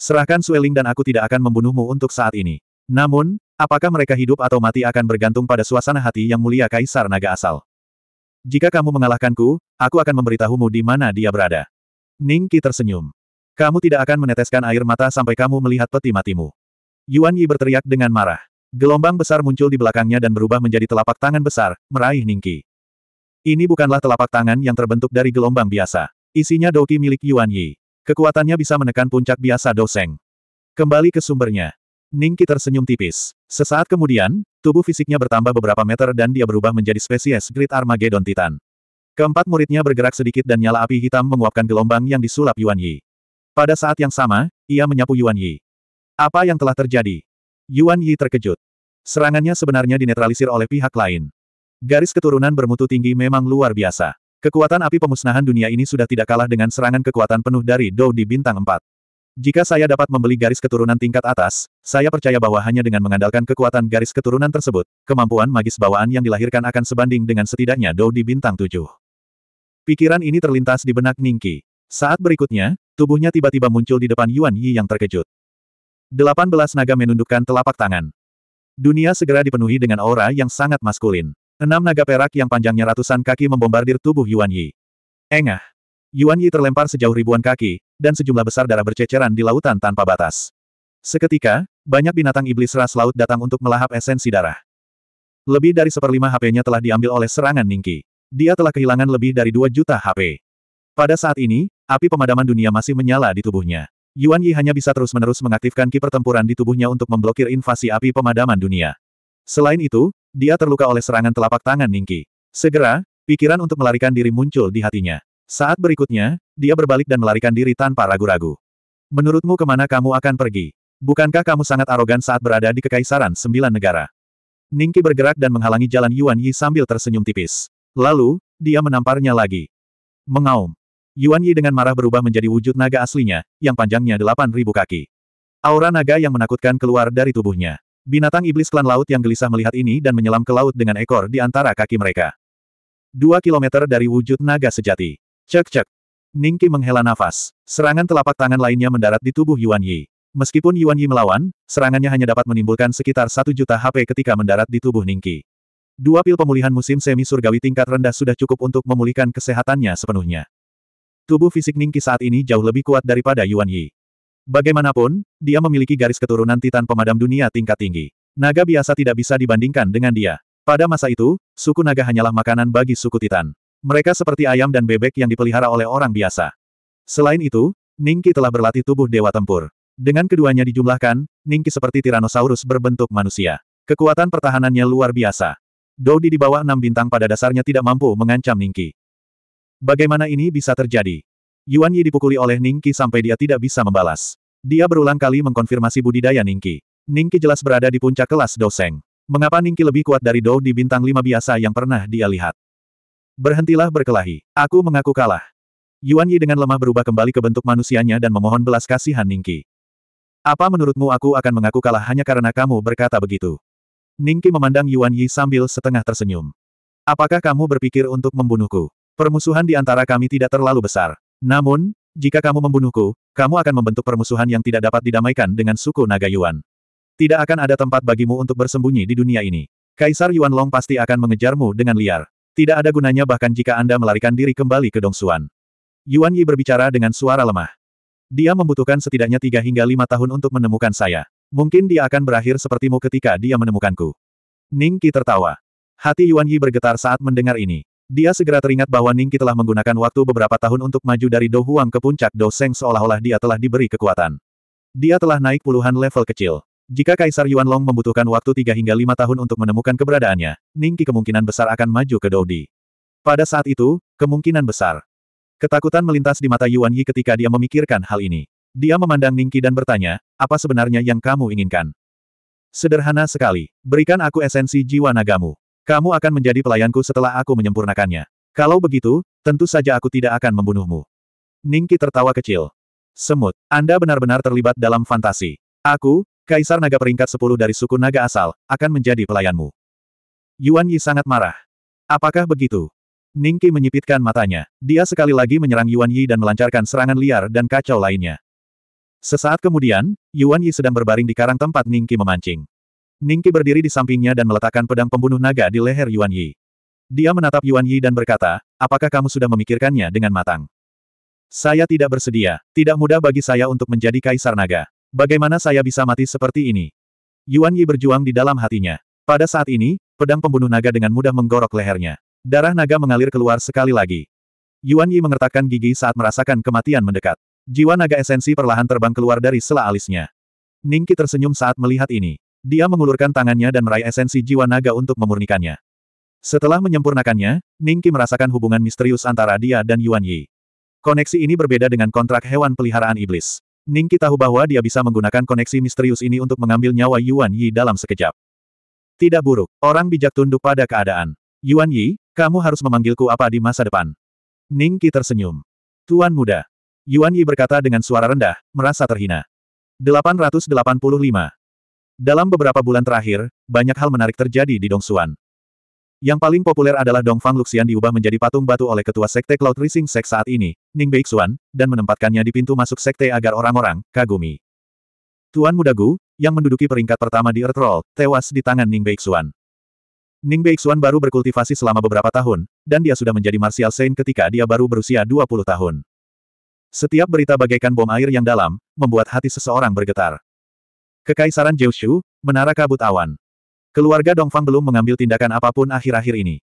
Serahkan Sueling dan aku tidak akan membunuhmu untuk saat ini. Namun, apakah mereka hidup atau mati akan bergantung pada suasana hati yang mulia Kaisar Naga asal. Jika kamu mengalahkanku, aku akan memberitahumu di mana dia berada. Ningki tersenyum. Kamu tidak akan meneteskan air mata sampai kamu melihat peti matimu. Yuan Yi berteriak dengan marah. Gelombang besar muncul di belakangnya dan berubah menjadi telapak tangan besar, meraih Ningki. Ini bukanlah telapak tangan yang terbentuk dari gelombang biasa. Isinya doki milik Yuan Yi. Kekuatannya bisa menekan puncak biasa doseng. Kembali ke sumbernya. Ningki tersenyum tipis. Sesaat kemudian, tubuh fisiknya bertambah beberapa meter dan dia berubah menjadi spesies Great Armageddon Titan. Keempat muridnya bergerak sedikit dan nyala api hitam menguapkan gelombang yang disulap Yuan Yi. Pada saat yang sama, ia menyapu Yuan Yi. Apa yang telah terjadi? Yuan Yi terkejut. Serangannya sebenarnya dinetralisir oleh pihak lain. Garis keturunan bermutu tinggi memang luar biasa. Kekuatan api pemusnahan dunia ini sudah tidak kalah dengan serangan kekuatan penuh dari Dou di bintang 4. Jika saya dapat membeli garis keturunan tingkat atas, saya percaya bahwa hanya dengan mengandalkan kekuatan garis keturunan tersebut, kemampuan magis bawaan yang dilahirkan akan sebanding dengan setidaknya Dou di bintang 7. Pikiran ini terlintas di benak Ningki. Saat berikutnya, tubuhnya tiba-tiba muncul di depan Yuan Yi yang terkejut. Delapan belas naga menundukkan telapak tangan. Dunia segera dipenuhi dengan aura yang sangat maskulin. Enam naga perak yang panjangnya ratusan kaki membombardir tubuh Yuan Yi. Engah. Yuan Yi terlempar sejauh ribuan kaki, dan sejumlah besar darah berceceran di lautan tanpa batas. Seketika, banyak binatang iblis ras laut datang untuk melahap esensi darah. Lebih dari seperlima HP-nya telah diambil oleh serangan Ningki. Dia telah kehilangan lebih dari 2 juta HP. Pada saat ini, api pemadaman dunia masih menyala di tubuhnya. Yuan Yi hanya bisa terus-menerus mengaktifkan ki pertempuran di tubuhnya untuk memblokir invasi api pemadaman dunia. Selain itu, dia terluka oleh serangan telapak tangan Ningki. Segera, pikiran untuk melarikan diri muncul di hatinya. Saat berikutnya, dia berbalik dan melarikan diri tanpa ragu-ragu. Menurutmu kemana kamu akan pergi? Bukankah kamu sangat arogan saat berada di Kekaisaran Sembilan Negara? Ningki bergerak dan menghalangi jalan Yuan Yi sambil tersenyum tipis. Lalu, dia menamparnya lagi. Mengaum. Yuan Yi dengan marah berubah menjadi wujud naga aslinya, yang panjangnya 8.000 kaki. Aura naga yang menakutkan keluar dari tubuhnya. Binatang iblis klan laut yang gelisah melihat ini dan menyelam ke laut dengan ekor di antara kaki mereka. Dua kilometer dari wujud naga sejati. Cek-cek. Ningki menghela nafas. Serangan telapak tangan lainnya mendarat di tubuh Yuan Yi. Meskipun Yuan Yi melawan, serangannya hanya dapat menimbulkan sekitar satu juta HP ketika mendarat di tubuh Ningki. Dua pil pemulihan musim semi surgawi tingkat rendah sudah cukup untuk memulihkan kesehatannya sepenuhnya. Tubuh fisik Ningki saat ini jauh lebih kuat daripada Yuan Yi. Bagaimanapun, dia memiliki garis keturunan Titan Pemadam Dunia tingkat tinggi. Naga biasa tidak bisa dibandingkan dengan dia. Pada masa itu, suku naga hanyalah makanan bagi suku Titan. Mereka seperti ayam dan bebek yang dipelihara oleh orang biasa. Selain itu, Ningki telah berlatih tubuh dewa tempur. Dengan keduanya dijumlahkan, Ningki seperti Tyrannosaurus berbentuk manusia. Kekuatan pertahanannya luar biasa. Dodi di bawah enam bintang pada dasarnya tidak mampu mengancam Ningki. Bagaimana ini bisa terjadi? Yuan Yi dipukuli oleh Ningki sampai dia tidak bisa membalas. Dia berulang kali mengkonfirmasi budidaya Ningki. Ningki jelas berada di puncak kelas Doseng. Mengapa Ningki lebih kuat dari Dou di bintang lima biasa yang pernah dia lihat? Berhentilah berkelahi. Aku mengaku kalah. Yuan Yi dengan lemah berubah kembali ke bentuk manusianya dan memohon belas kasihan Ningki. Apa menurutmu aku akan mengaku kalah hanya karena kamu berkata begitu? Ningki memandang Yuan Yi sambil setengah tersenyum. Apakah kamu berpikir untuk membunuhku? Permusuhan di antara kami tidak terlalu besar. Namun, jika kamu membunuhku, kamu akan membentuk permusuhan yang tidak dapat didamaikan dengan suku naga Yuan. Tidak akan ada tempat bagimu untuk bersembunyi di dunia ini. Kaisar Yuan Long pasti akan mengejarmu dengan liar. Tidak ada gunanya bahkan jika Anda melarikan diri kembali ke Dongsuan. Yuan Yi berbicara dengan suara lemah. Dia membutuhkan setidaknya tiga hingga lima tahun untuk menemukan saya. Mungkin dia akan berakhir sepertimu ketika dia menemukanku. Ning Qi tertawa. Hati Yuan Yi bergetar saat mendengar ini. Dia segera teringat bahwa Ning Qi telah menggunakan waktu beberapa tahun untuk maju dari Do Huang ke puncak Do Seng seolah-olah dia telah diberi kekuatan. Dia telah naik puluhan level kecil. Jika Kaisar Yuan Long membutuhkan waktu 3 hingga 5 tahun untuk menemukan keberadaannya, Ning Qi kemungkinan besar akan maju ke Di. Pada saat itu, kemungkinan besar. Ketakutan melintas di mata Yuan Yi ketika dia memikirkan hal ini. Dia memandang Ningki dan bertanya, apa sebenarnya yang kamu inginkan? Sederhana sekali. Berikan aku esensi jiwa nagamu. Kamu akan menjadi pelayanku setelah aku menyempurnakannya. Kalau begitu, tentu saja aku tidak akan membunuhmu. Ningki tertawa kecil. Semut, Anda benar-benar terlibat dalam fantasi. Aku, Kaisar Naga peringkat 10 dari suku Naga asal, akan menjadi pelayanmu. Yuan Yi sangat marah. Apakah begitu? Ningki menyipitkan matanya. Dia sekali lagi menyerang Yuan Yi dan melancarkan serangan liar dan kacau lainnya. Sesaat kemudian, Yuan Yi sedang berbaring di karang tempat Ningki memancing. Ningki berdiri di sampingnya dan meletakkan pedang pembunuh naga di leher Yuan Yi. Dia menatap Yuan Yi dan berkata, apakah kamu sudah memikirkannya dengan matang? Saya tidak bersedia. Tidak mudah bagi saya untuk menjadi kaisar naga. Bagaimana saya bisa mati seperti ini? Yuan Yi berjuang di dalam hatinya. Pada saat ini, pedang pembunuh naga dengan mudah menggorok lehernya. Darah naga mengalir keluar sekali lagi. Yuan Yi mengertakkan gigi saat merasakan kematian mendekat. Jiwa naga esensi perlahan terbang keluar dari sela alisnya. Ningki tersenyum saat melihat ini. Dia mengulurkan tangannya dan meraih esensi jiwa naga untuk memurnikannya. Setelah menyempurnakannya, Ningki merasakan hubungan misterius antara dia dan Yuan Yi. Koneksi ini berbeda dengan kontrak hewan peliharaan iblis. Ningki tahu bahwa dia bisa menggunakan koneksi misterius ini untuk mengambil nyawa Yuan Yi dalam sekejap. Tidak buruk, orang bijak tunduk pada keadaan. Yuan Yi, kamu harus memanggilku apa di masa depan? Ningki tersenyum. Tuan muda, Yuan Yi berkata dengan suara rendah, merasa terhina. 885. Dalam beberapa bulan terakhir, banyak hal menarik terjadi di Dongsuan. Yang paling populer adalah Dongfang Luxian diubah menjadi patung batu oleh ketua sekte Cloud Rising Sek saat ini, Ning Beixuan, dan menempatkannya di pintu masuk sekte agar orang-orang kagumi. Tuan Muda Gu, yang menduduki peringkat pertama di Earth Roll, tewas di tangan Ning Beixuan. Ning Beixuan baru berkultivasi selama beberapa tahun, dan dia sudah menjadi Martial Saint ketika dia baru berusia 20 tahun. Setiap berita bagaikan bom air yang dalam, membuat hati seseorang bergetar. Kekaisaran Jiushu, Menara Kabut Awan. Keluarga Dongfang belum mengambil tindakan apapun akhir-akhir ini.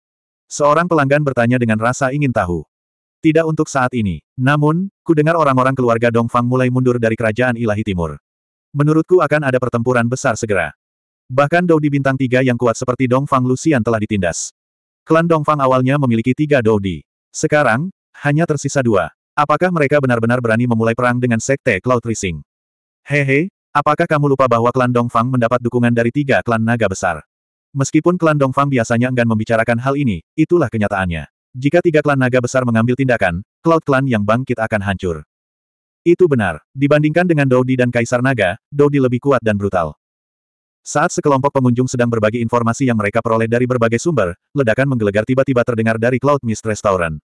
Seorang pelanggan bertanya dengan rasa ingin tahu. Tidak untuk saat ini. Namun, ku dengar orang-orang keluarga Dongfang mulai mundur dari kerajaan Ilahi Timur. Menurutku akan ada pertempuran besar segera. Bahkan di bintang tiga yang kuat seperti Dongfang Lucian telah ditindas. Klan Dongfang awalnya memiliki tiga di. Sekarang, hanya tersisa dua. Apakah mereka benar-benar berani memulai perang dengan Sekte Cloud Rising? Hehe, apakah kamu lupa bahwa klan Dongfang mendapat dukungan dari tiga klan naga besar? Meskipun klan Dongfang biasanya enggan membicarakan hal ini, itulah kenyataannya. Jika tiga klan naga besar mengambil tindakan, Cloud Clan yang bangkit akan hancur. Itu benar. Dibandingkan dengan Dodi dan Kaisar Naga, Dodi lebih kuat dan brutal. Saat sekelompok pengunjung sedang berbagi informasi yang mereka peroleh dari berbagai sumber, ledakan menggelegar tiba-tiba terdengar dari Cloud Mist Restaurant.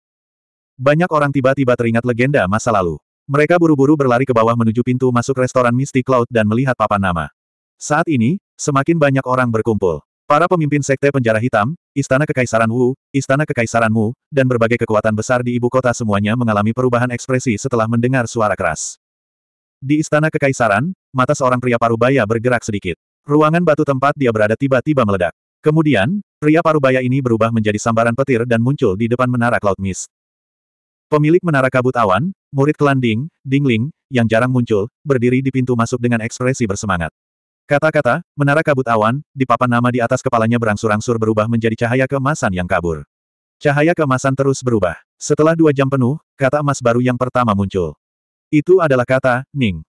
Banyak orang tiba-tiba teringat legenda masa lalu. Mereka buru-buru berlari ke bawah menuju pintu masuk restoran Mystic Cloud dan melihat papan nama. Saat ini, semakin banyak orang berkumpul. Para pemimpin sekte penjara hitam, istana kekaisaran Wu, istana kekaisaran Mu, dan berbagai kekuatan besar di ibu kota semuanya mengalami perubahan ekspresi setelah mendengar suara keras. Di istana kekaisaran, mata seorang pria parubaya bergerak sedikit. Ruangan batu tempat dia berada tiba-tiba meledak. Kemudian, pria parubaya ini berubah menjadi sambaran petir dan muncul di depan menara Cloud Mist. Pemilik menara kabut awan, murid klan Ding, Dingling, yang jarang muncul, berdiri di pintu masuk dengan ekspresi bersemangat. Kata-kata, menara kabut awan, di papan nama di atas kepalanya berangsur-angsur berubah menjadi cahaya keemasan yang kabur. Cahaya keemasan terus berubah. Setelah dua jam penuh, kata emas baru yang pertama muncul. Itu adalah kata, Ning.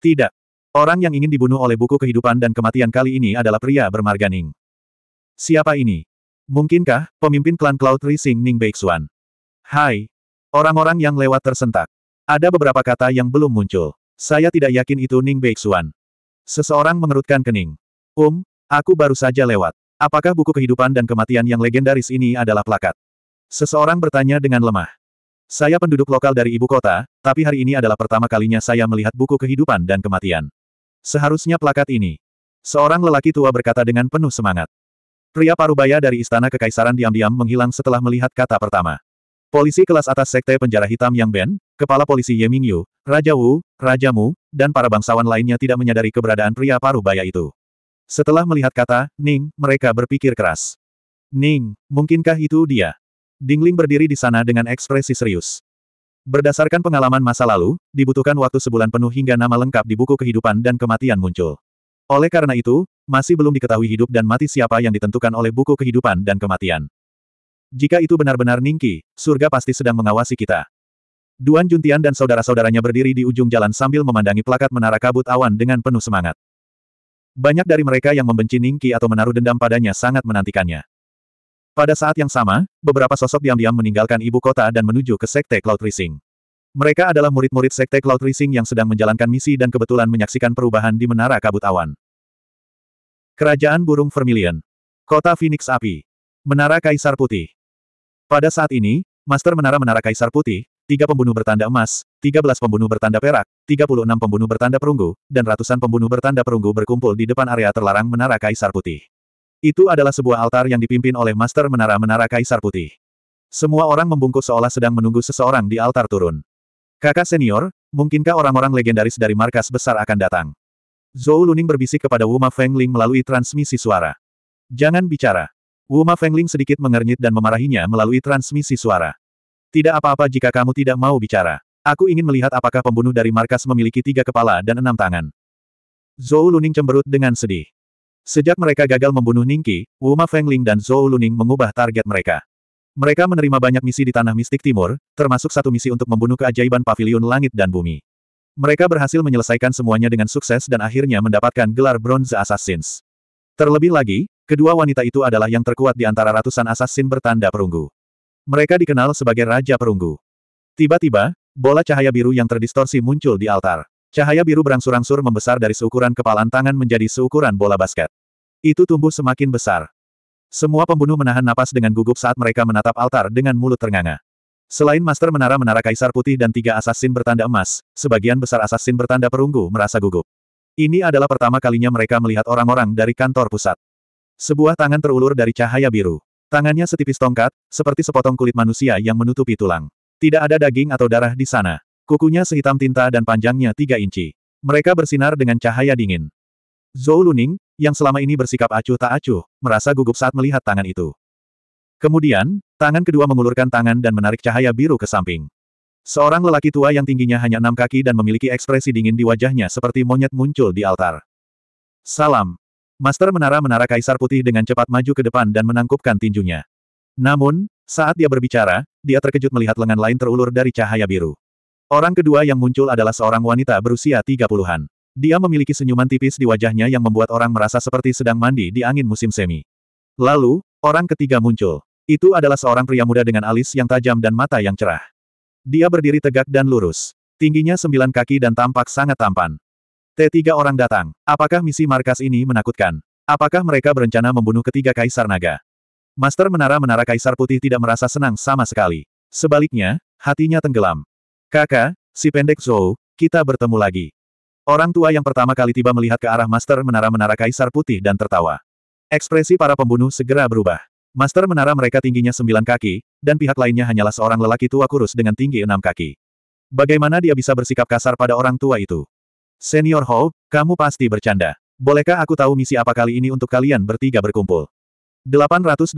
Tidak. Orang yang ingin dibunuh oleh buku kehidupan dan kematian kali ini adalah pria bermarga Ning. Siapa ini? Mungkinkah, pemimpin klan Cloud Rising Ning Beixuan? Hai, Orang-orang yang lewat tersentak. Ada beberapa kata yang belum muncul. Saya tidak yakin itu Ning Beixuan. Seseorang mengerutkan kening. Um, aku baru saja lewat. Apakah buku kehidupan dan kematian yang legendaris ini adalah plakat? Seseorang bertanya dengan lemah. Saya penduduk lokal dari ibu kota, tapi hari ini adalah pertama kalinya saya melihat buku kehidupan dan kematian. Seharusnya plakat ini. Seorang lelaki tua berkata dengan penuh semangat. Pria parubaya dari istana kekaisaran diam-diam menghilang setelah melihat kata pertama. Polisi kelas atas sekte penjara hitam Yang Ben, kepala polisi Ye Mingyu, Raja Wu, Raja Mu, dan para bangsawan lainnya tidak menyadari keberadaan pria paruh baya itu. Setelah melihat kata, Ning, mereka berpikir keras. Ning, mungkinkah itu dia? Dingling berdiri di sana dengan ekspresi serius. Berdasarkan pengalaman masa lalu, dibutuhkan waktu sebulan penuh hingga nama lengkap di buku kehidupan dan kematian muncul. Oleh karena itu, masih belum diketahui hidup dan mati siapa yang ditentukan oleh buku kehidupan dan kematian. Jika itu benar-benar Ningki, surga pasti sedang mengawasi kita. Duan Juntian dan saudara-saudaranya berdiri di ujung jalan sambil memandangi plakat menara kabut awan dengan penuh semangat. Banyak dari mereka yang membenci Ningki atau menaruh dendam padanya sangat menantikannya. Pada saat yang sama, beberapa sosok diam-diam meninggalkan ibu kota dan menuju ke Sekte Cloud Rising. Mereka adalah murid-murid Sekte Cloud Rising yang sedang menjalankan misi dan kebetulan menyaksikan perubahan di menara kabut awan. Kerajaan Burung Vermilion. Kota Phoenix Api. Menara Kaisar Putih. Pada saat ini, Master Menara-Menara Kaisar Putih, tiga pembunuh bertanda emas, 13 pembunuh bertanda perak, 36 pembunuh bertanda perunggu, dan ratusan pembunuh bertanda perunggu berkumpul di depan area terlarang Menara Kaisar Putih. Itu adalah sebuah altar yang dipimpin oleh Master Menara-Menara Kaisar Putih. Semua orang membungkuk seolah sedang menunggu seseorang di altar turun. Kakak senior, mungkinkah orang-orang legendaris dari markas besar akan datang? Zhou Luning berbisik kepada Wu Ma Feng Ling melalui transmisi suara. Jangan bicara. Wuma Fengling sedikit mengernyit dan memarahinya melalui transmisi suara. Tidak apa-apa jika kamu tidak mau bicara. Aku ingin melihat apakah pembunuh dari markas memiliki tiga kepala dan enam tangan. Zhou Luning cemberut dengan sedih. Sejak mereka gagal membunuh Ningki, Wuma Fengling dan Zhou Luning mengubah target mereka. Mereka menerima banyak misi di Tanah Mistik Timur, termasuk satu misi untuk membunuh keajaiban paviliun langit dan bumi. Mereka berhasil menyelesaikan semuanya dengan sukses dan akhirnya mendapatkan gelar Bronze Assassins. Terlebih lagi, Kedua wanita itu adalah yang terkuat di antara ratusan asasin bertanda perunggu. Mereka dikenal sebagai Raja Perunggu. Tiba-tiba, bola cahaya biru yang terdistorsi muncul di altar. Cahaya biru berangsur-angsur membesar dari seukuran kepalan tangan menjadi seukuran bola basket. Itu tumbuh semakin besar. Semua pembunuh menahan napas dengan gugup saat mereka menatap altar dengan mulut ternganga. Selain Master Menara Menara Kaisar Putih dan tiga asasin bertanda emas, sebagian besar asasin bertanda perunggu merasa gugup. Ini adalah pertama kalinya mereka melihat orang-orang dari kantor pusat. Sebuah tangan terulur dari cahaya biru. Tangannya setipis tongkat, seperti sepotong kulit manusia yang menutupi tulang. Tidak ada daging atau darah di sana. Kukunya sehitam tinta dan panjangnya tiga inci. Mereka bersinar dengan cahaya dingin. Zhou Luning, yang selama ini bersikap acuh tak acuh, merasa gugup saat melihat tangan itu. Kemudian, tangan kedua mengulurkan tangan dan menarik cahaya biru ke samping. Seorang lelaki tua yang tingginya hanya enam kaki dan memiliki ekspresi dingin di wajahnya seperti monyet muncul di altar. Salam, Master Menara-Menara Kaisar Putih dengan cepat maju ke depan dan menangkupkan tinjunya. Namun, saat dia berbicara, dia terkejut melihat lengan lain terulur dari cahaya biru. Orang kedua yang muncul adalah seorang wanita berusia 30-an. Dia memiliki senyuman tipis di wajahnya yang membuat orang merasa seperti sedang mandi di angin musim semi. Lalu, orang ketiga muncul. Itu adalah seorang pria muda dengan alis yang tajam dan mata yang cerah. Dia berdiri tegak dan lurus. Tingginya sembilan kaki dan tampak sangat tampan. T3 orang datang. Apakah misi markas ini menakutkan? Apakah mereka berencana membunuh ketiga kaisar naga? Master menara-menara kaisar putih tidak merasa senang sama sekali. Sebaliknya, hatinya tenggelam. Kakak, si pendek Zhou, kita bertemu lagi. Orang tua yang pertama kali tiba melihat ke arah Master menara-menara kaisar putih dan tertawa. Ekspresi para pembunuh segera berubah. Master menara mereka tingginya sembilan kaki, dan pihak lainnya hanyalah seorang lelaki tua kurus dengan tinggi enam kaki. Bagaimana dia bisa bersikap kasar pada orang tua itu? Senior Hou, kamu pasti bercanda. Bolehkah aku tahu misi apa kali ini untuk kalian bertiga berkumpul? 886.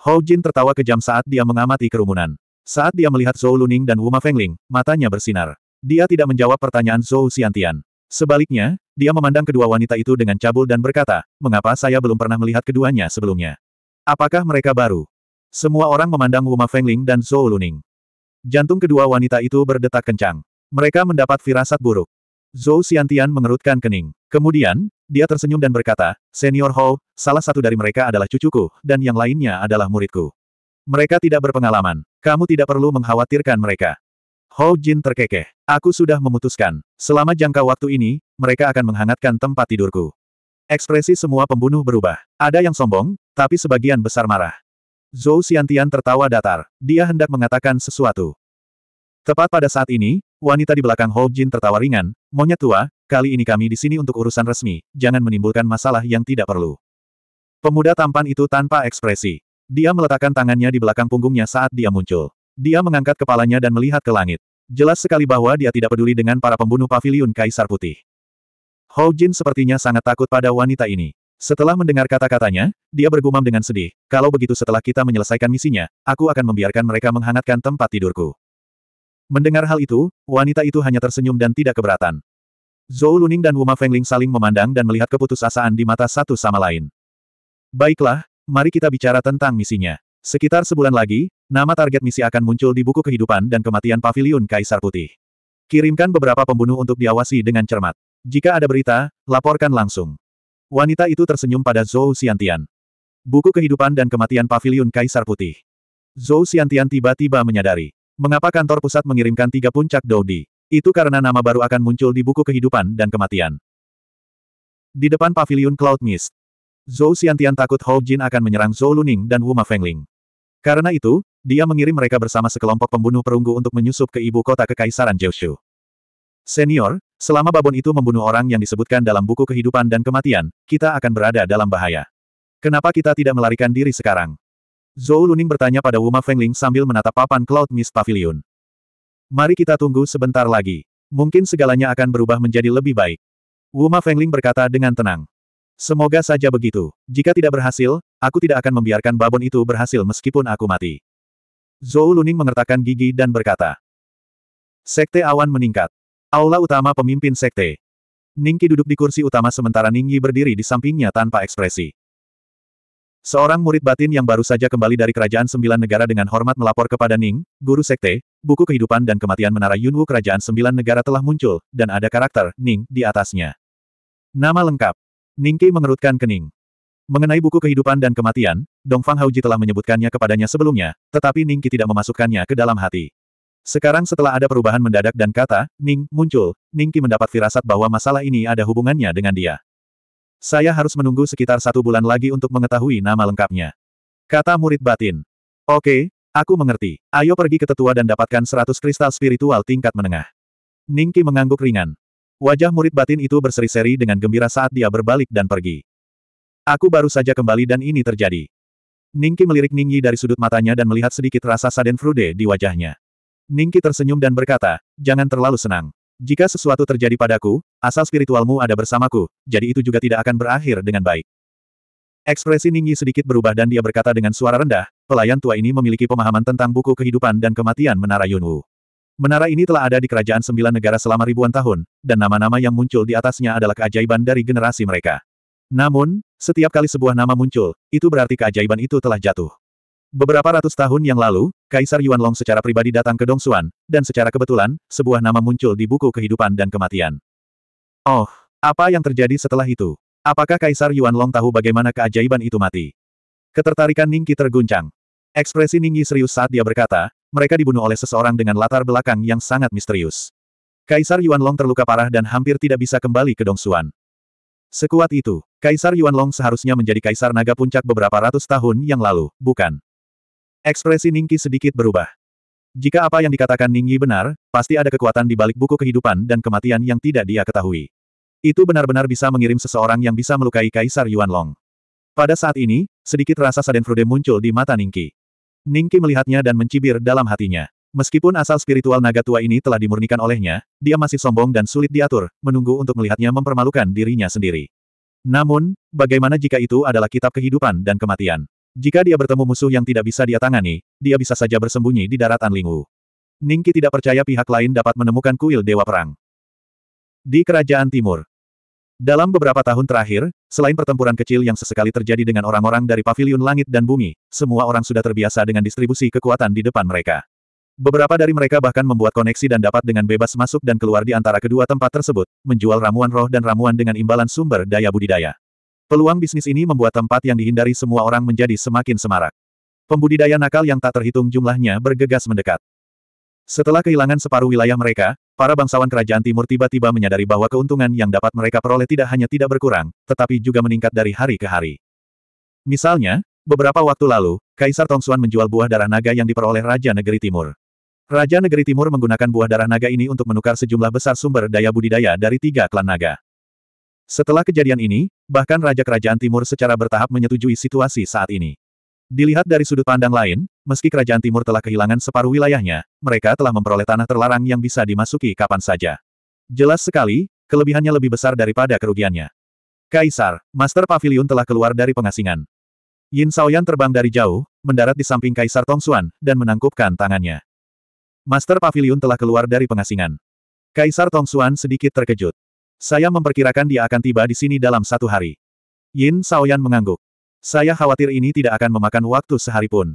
Hou Jin tertawa kejam saat dia mengamati kerumunan. Saat dia melihat Zhou Luning dan Wuma Fengling, matanya bersinar. Dia tidak menjawab pertanyaan Zhou Xiantian. Sebaliknya, dia memandang kedua wanita itu dengan cabul dan berkata, mengapa saya belum pernah melihat keduanya sebelumnya? Apakah mereka baru? Semua orang memandang Wuma Fengling dan Zhou Luning. Jantung kedua wanita itu berdetak kencang. Mereka mendapat firasat buruk. Zhou Xiantian mengerutkan kening. Kemudian, dia tersenyum dan berkata, Senior Hou, salah satu dari mereka adalah cucuku, dan yang lainnya adalah muridku. Mereka tidak berpengalaman. Kamu tidak perlu mengkhawatirkan mereka. Hou Jin terkekeh. Aku sudah memutuskan. Selama jangka waktu ini, mereka akan menghangatkan tempat tidurku. Ekspresi semua pembunuh berubah. Ada yang sombong, tapi sebagian besar marah. Zhou Xiantian tertawa datar. Dia hendak mengatakan sesuatu. Tepat pada saat ini, wanita di belakang Hou Jin tertawa ringan, Monyet tua, kali ini kami di sini untuk urusan resmi, jangan menimbulkan masalah yang tidak perlu. Pemuda tampan itu tanpa ekspresi. Dia meletakkan tangannya di belakang punggungnya saat dia muncul. Dia mengangkat kepalanya dan melihat ke langit. Jelas sekali bahwa dia tidak peduli dengan para pembunuh paviliun Kaisar Putih. Hou Jin sepertinya sangat takut pada wanita ini. Setelah mendengar kata-katanya, dia bergumam dengan sedih, kalau begitu setelah kita menyelesaikan misinya, aku akan membiarkan mereka menghangatkan tempat tidurku. Mendengar hal itu, wanita itu hanya tersenyum dan tidak keberatan. Zhou Luning dan Ma Fengling saling memandang dan melihat keputusasaan di mata satu sama lain. Baiklah, mari kita bicara tentang misinya. Sekitar sebulan lagi, nama target misi akan muncul di buku kehidupan dan kematian Paviliun Kaisar Putih. Kirimkan beberapa pembunuh untuk diawasi dengan cermat. Jika ada berita, laporkan langsung. Wanita itu tersenyum pada Zhou Xiantian. Buku kehidupan dan kematian Paviliun Kaisar Putih. Zhou Xiantian tiba-tiba menyadari. Mengapa kantor pusat mengirimkan tiga puncak Doudi? Itu karena nama baru akan muncul di buku kehidupan dan kematian. Di depan pavilion Cloud Mist, Zhou Xiantian takut Hou Jin akan menyerang Zhou Luning dan Wu Ma Fengling. Karena itu, dia mengirim mereka bersama sekelompok pembunuh perunggu untuk menyusup ke ibu kota Kekaisaran Shu. Senior, selama babon itu membunuh orang yang disebutkan dalam buku kehidupan dan kematian, kita akan berada dalam bahaya. Kenapa kita tidak melarikan diri sekarang? Zhou Luning bertanya pada Wuma Fengling sambil menatap papan Cloud Mist Pavilion. Mari kita tunggu sebentar lagi. Mungkin segalanya akan berubah menjadi lebih baik. Wuma Fengling berkata dengan tenang. Semoga saja begitu. Jika tidak berhasil, aku tidak akan membiarkan babon itu berhasil meskipun aku mati. Zhou Luning mengertakkan gigi dan berkata. Sekte awan meningkat. Aula utama pemimpin sekte. Ningki duduk di kursi utama sementara Ningyi berdiri di sampingnya tanpa ekspresi. Seorang murid batin yang baru saja kembali dari Kerajaan Sembilan Negara dengan hormat melapor kepada Ning, Guru Sekte, buku kehidupan dan kematian Menara Yunwu Kerajaan Sembilan Negara telah muncul, dan ada karakter, Ning, di atasnya. Nama lengkap. Ning Ningki mengerutkan kening. Mengenai buku kehidupan dan kematian, Dongfang Hauji telah menyebutkannya kepadanya sebelumnya, tetapi Ning Ningki tidak memasukkannya ke dalam hati. Sekarang setelah ada perubahan mendadak dan kata, Ning, muncul, Ning Ningki mendapat firasat bahwa masalah ini ada hubungannya dengan dia. Saya harus menunggu sekitar satu bulan lagi untuk mengetahui nama lengkapnya. Kata murid batin. Oke, aku mengerti. Ayo pergi ke tetua dan dapatkan seratus kristal spiritual tingkat menengah. Ningki mengangguk ringan. Wajah murid batin itu berseri-seri dengan gembira saat dia berbalik dan pergi. Aku baru saja kembali dan ini terjadi. Ningki melirik Ningyi dari sudut matanya dan melihat sedikit rasa saden frude di wajahnya. Ningki tersenyum dan berkata, jangan terlalu senang. Jika sesuatu terjadi padaku, asal spiritualmu ada bersamaku, jadi itu juga tidak akan berakhir dengan baik. Ekspresi Ningyi sedikit berubah dan dia berkata dengan suara rendah, pelayan tua ini memiliki pemahaman tentang buku kehidupan dan kematian Menara Yunwu. Menara ini telah ada di kerajaan sembilan negara selama ribuan tahun, dan nama-nama yang muncul di atasnya adalah keajaiban dari generasi mereka. Namun, setiap kali sebuah nama muncul, itu berarti keajaiban itu telah jatuh. Beberapa ratus tahun yang lalu, Kaisar Yuan Long secara pribadi datang ke Dongsuan, dan secara kebetulan, sebuah nama muncul di buku kehidupan dan kematian. Oh, apa yang terjadi setelah itu? Apakah Kaisar Yuan Long tahu bagaimana keajaiban itu mati? Ketertarikan Ningki terguncang. Ekspresi Ningyi serius saat dia berkata, mereka dibunuh oleh seseorang dengan latar belakang yang sangat misterius. Kaisar Yuan Long terluka parah dan hampir tidak bisa kembali ke Dongsuan. Sekuat itu, Kaisar Yuan Long seharusnya menjadi Kaisar Naga Puncak beberapa ratus tahun yang lalu, bukan? Ekspresi Ningki sedikit berubah. Jika apa yang dikatakan Ningyi benar, pasti ada kekuatan di balik buku kehidupan dan kematian yang tidak dia ketahui. Itu benar-benar bisa mengirim seseorang yang bisa melukai Kaisar Yuan Long. Pada saat ini, sedikit rasa Sadenfrude muncul di mata Ningki. Ningki melihatnya dan mencibir dalam hatinya. Meskipun asal spiritual naga tua ini telah dimurnikan olehnya, dia masih sombong dan sulit diatur, menunggu untuk melihatnya mempermalukan dirinya sendiri. Namun, bagaimana jika itu adalah kitab kehidupan dan kematian? Jika dia bertemu musuh yang tidak bisa dia tangani, dia bisa saja bersembunyi di daratan Lingwu. Ningki tidak percaya pihak lain dapat menemukan kuil Dewa Perang. Di Kerajaan Timur. Dalam beberapa tahun terakhir, selain pertempuran kecil yang sesekali terjadi dengan orang-orang dari Paviliun Langit dan Bumi, semua orang sudah terbiasa dengan distribusi kekuatan di depan mereka. Beberapa dari mereka bahkan membuat koneksi dan dapat dengan bebas masuk dan keluar di antara kedua tempat tersebut, menjual ramuan roh dan ramuan dengan imbalan sumber daya budidaya. Peluang bisnis ini membuat tempat yang dihindari semua orang menjadi semakin semarak. Pembudidaya nakal yang tak terhitung jumlahnya bergegas mendekat. Setelah kehilangan separuh wilayah mereka, para bangsawan kerajaan timur tiba-tiba menyadari bahwa keuntungan yang dapat mereka peroleh tidak hanya tidak berkurang, tetapi juga meningkat dari hari ke hari. Misalnya, beberapa waktu lalu, Kaisar Tongsuan menjual buah darah naga yang diperoleh Raja Negeri Timur. Raja Negeri Timur menggunakan buah darah naga ini untuk menukar sejumlah besar sumber daya budidaya dari tiga klan naga. Setelah kejadian ini, bahkan Raja Kerajaan Timur secara bertahap menyetujui situasi saat ini. Dilihat dari sudut pandang lain, meski Kerajaan Timur telah kehilangan separuh wilayahnya, mereka telah memperoleh tanah terlarang yang bisa dimasuki kapan saja. Jelas sekali, kelebihannya lebih besar daripada kerugiannya. Kaisar, Master Pavilion telah keluar dari pengasingan. Yin Saoyan terbang dari jauh, mendarat di samping Kaisar Tong Xuan dan menangkupkan tangannya. Master Pavilion telah keluar dari pengasingan. Kaisar Tong Xuan sedikit terkejut. Saya memperkirakan dia akan tiba di sini dalam satu hari. Yin Saoyan mengangguk. Saya khawatir ini tidak akan memakan waktu sehari pun.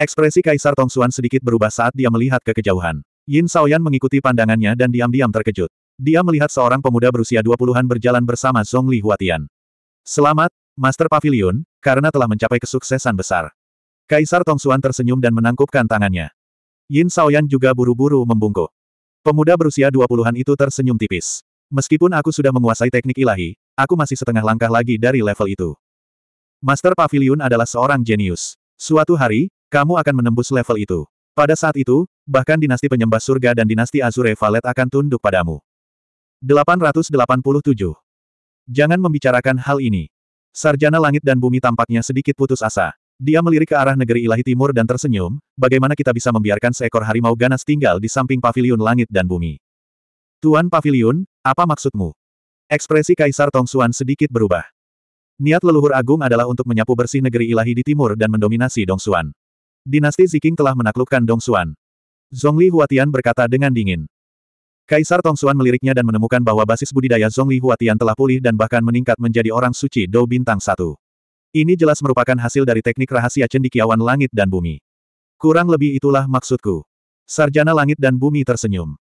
Ekspresi Kaisar Tong Tongsuan sedikit berubah saat dia melihat ke kejauhan. Yin Saoyan mengikuti pandangannya dan diam-diam terkejut. Dia melihat seorang pemuda berusia 20-an berjalan bersama Zhongli Li Huatian. Selamat, Master Pavilion, karena telah mencapai kesuksesan besar. Kaisar Tong Tongsuan tersenyum dan menangkupkan tangannya. Yin Saoyan juga buru-buru membungkuk. Pemuda berusia 20-an itu tersenyum tipis. Meskipun aku sudah menguasai teknik ilahi, aku masih setengah langkah lagi dari level itu. Master Pavilion adalah seorang jenius. Suatu hari, kamu akan menembus level itu. Pada saat itu, bahkan dinasti penyembah surga dan dinasti Azure Valet akan tunduk padamu. 887. Jangan membicarakan hal ini. Sarjana langit dan bumi tampaknya sedikit putus asa. Dia melirik ke arah negeri ilahi timur dan tersenyum, bagaimana kita bisa membiarkan seekor harimau ganas tinggal di samping pavilion langit dan bumi. Tuan Pavilion, apa maksudmu? Ekspresi Kaisar Xuan sedikit berubah. Niat leluhur agung adalah untuk menyapu bersih negeri ilahi di timur dan mendominasi Dong Xuan. Dinasti Ziking telah menaklukkan Dong Xuan. Zhongli Huatian berkata dengan dingin. Kaisar Xuan meliriknya dan menemukan bahwa basis budidaya Zhongli Huatian telah pulih dan bahkan meningkat menjadi orang suci Dou Bintang Satu. Ini jelas merupakan hasil dari teknik rahasia cendikiawan langit dan bumi. Kurang lebih itulah maksudku. Sarjana langit dan bumi tersenyum.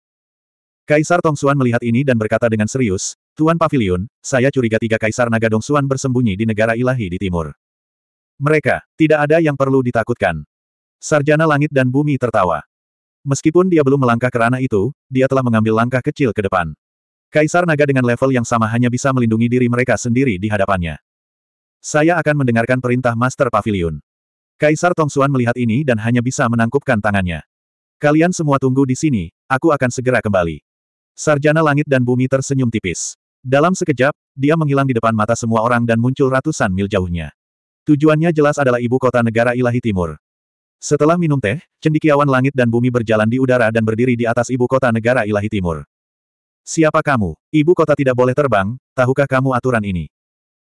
Kaisar Tong Xuan melihat ini dan berkata dengan serius, Tuan Pavilion, saya curiga tiga Kaisar Naga Dong Xuan bersembunyi di negara ilahi di timur. Mereka, tidak ada yang perlu ditakutkan. Sarjana Langit dan Bumi tertawa. Meskipun dia belum melangkah ke ranah itu, dia telah mengambil langkah kecil ke depan. Kaisar Naga dengan level yang sama hanya bisa melindungi diri mereka sendiri di hadapannya. Saya akan mendengarkan perintah Master Pavilion. Kaisar Tong Xuan melihat ini dan hanya bisa menangkupkan tangannya. Kalian semua tunggu di sini, aku akan segera kembali. Sarjana langit dan bumi tersenyum tipis. Dalam sekejap, dia menghilang di depan mata semua orang dan muncul ratusan mil jauhnya. Tujuannya jelas adalah ibu kota negara ilahi timur. Setelah minum teh, cendikiawan langit dan bumi berjalan di udara dan berdiri di atas ibu kota negara ilahi timur. Siapa kamu? Ibu kota tidak boleh terbang, tahukah kamu aturan ini?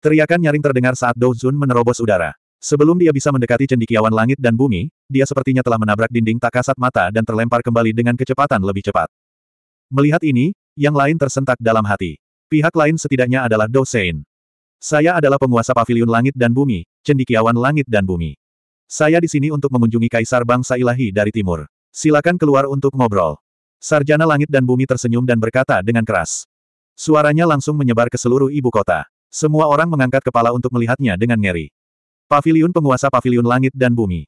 Teriakan nyaring terdengar saat Douzun menerobos udara. Sebelum dia bisa mendekati cendikiawan langit dan bumi, dia sepertinya telah menabrak dinding tak kasat mata dan terlempar kembali dengan kecepatan lebih cepat. Melihat ini, yang lain tersentak dalam hati. Pihak lain setidaknya adalah Dosein. Saya adalah penguasa Paviliun langit dan bumi, cendikiawan langit dan bumi. Saya di sini untuk mengunjungi kaisar bangsa ilahi dari timur. Silakan keluar untuk ngobrol. Sarjana langit dan bumi tersenyum dan berkata dengan keras. Suaranya langsung menyebar ke seluruh ibu kota. Semua orang mengangkat kepala untuk melihatnya dengan ngeri. Paviliun penguasa paviliun langit dan bumi.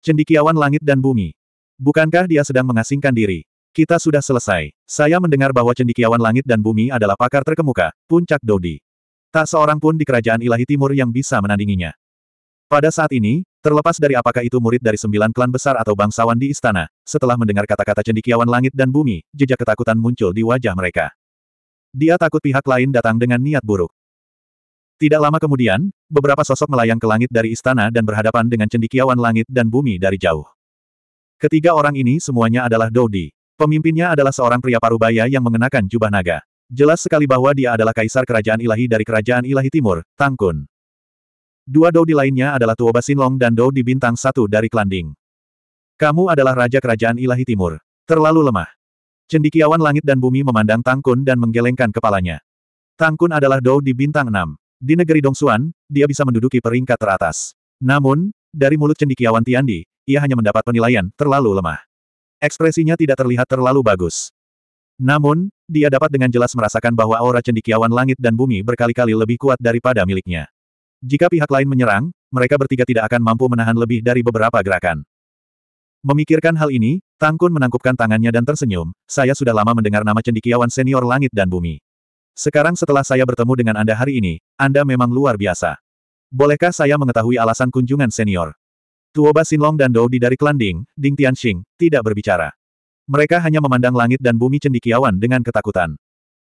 Cendikiawan langit dan bumi. Bukankah dia sedang mengasingkan diri? Kita sudah selesai. Saya mendengar bahwa cendikiawan langit dan bumi adalah pakar terkemuka, puncak Dodi. Tak seorang pun di kerajaan ilahi timur yang bisa menandinginya. Pada saat ini, terlepas dari apakah itu murid dari sembilan klan besar atau bangsawan di istana, setelah mendengar kata-kata cendikiawan langit dan bumi, jejak ketakutan muncul di wajah mereka. Dia takut pihak lain datang dengan niat buruk. Tidak lama kemudian, beberapa sosok melayang ke langit dari istana dan berhadapan dengan cendikiawan langit dan bumi dari jauh. Ketiga orang ini semuanya adalah Dodi, Pemimpinnya adalah seorang pria parubaya yang mengenakan jubah naga. Jelas sekali bahwa dia adalah kaisar kerajaan ilahi dari kerajaan ilahi timur, Tangkun. Dua di lainnya adalah Tuoba Sinlong dan Dou di Bintang Satu dari Klanding. Kamu adalah raja kerajaan ilahi timur. Terlalu lemah. Cendikiawan langit dan bumi memandang Tangkun dan menggelengkan kepalanya. Tangkun adalah Dou di Bintang enam Di negeri Dongsuan, dia bisa menduduki peringkat teratas. Namun, dari mulut cendikiawan Tiandi, ia hanya mendapat penilaian terlalu lemah. Ekspresinya tidak terlihat terlalu bagus. Namun, dia dapat dengan jelas merasakan bahwa aura cendikiawan langit dan bumi berkali-kali lebih kuat daripada miliknya. Jika pihak lain menyerang, mereka bertiga tidak akan mampu menahan lebih dari beberapa gerakan. Memikirkan hal ini, Tang Kun menangkupkan tangannya dan tersenyum, saya sudah lama mendengar nama cendikiawan senior langit dan bumi. Sekarang setelah saya bertemu dengan Anda hari ini, Anda memang luar biasa. Bolehkah saya mengetahui alasan kunjungan senior? Tuoba Xinlong dan Dou Di dari klan Ding, Ding Tianxing, tidak berbicara. Mereka hanya memandang langit dan bumi cendikiawan dengan ketakutan.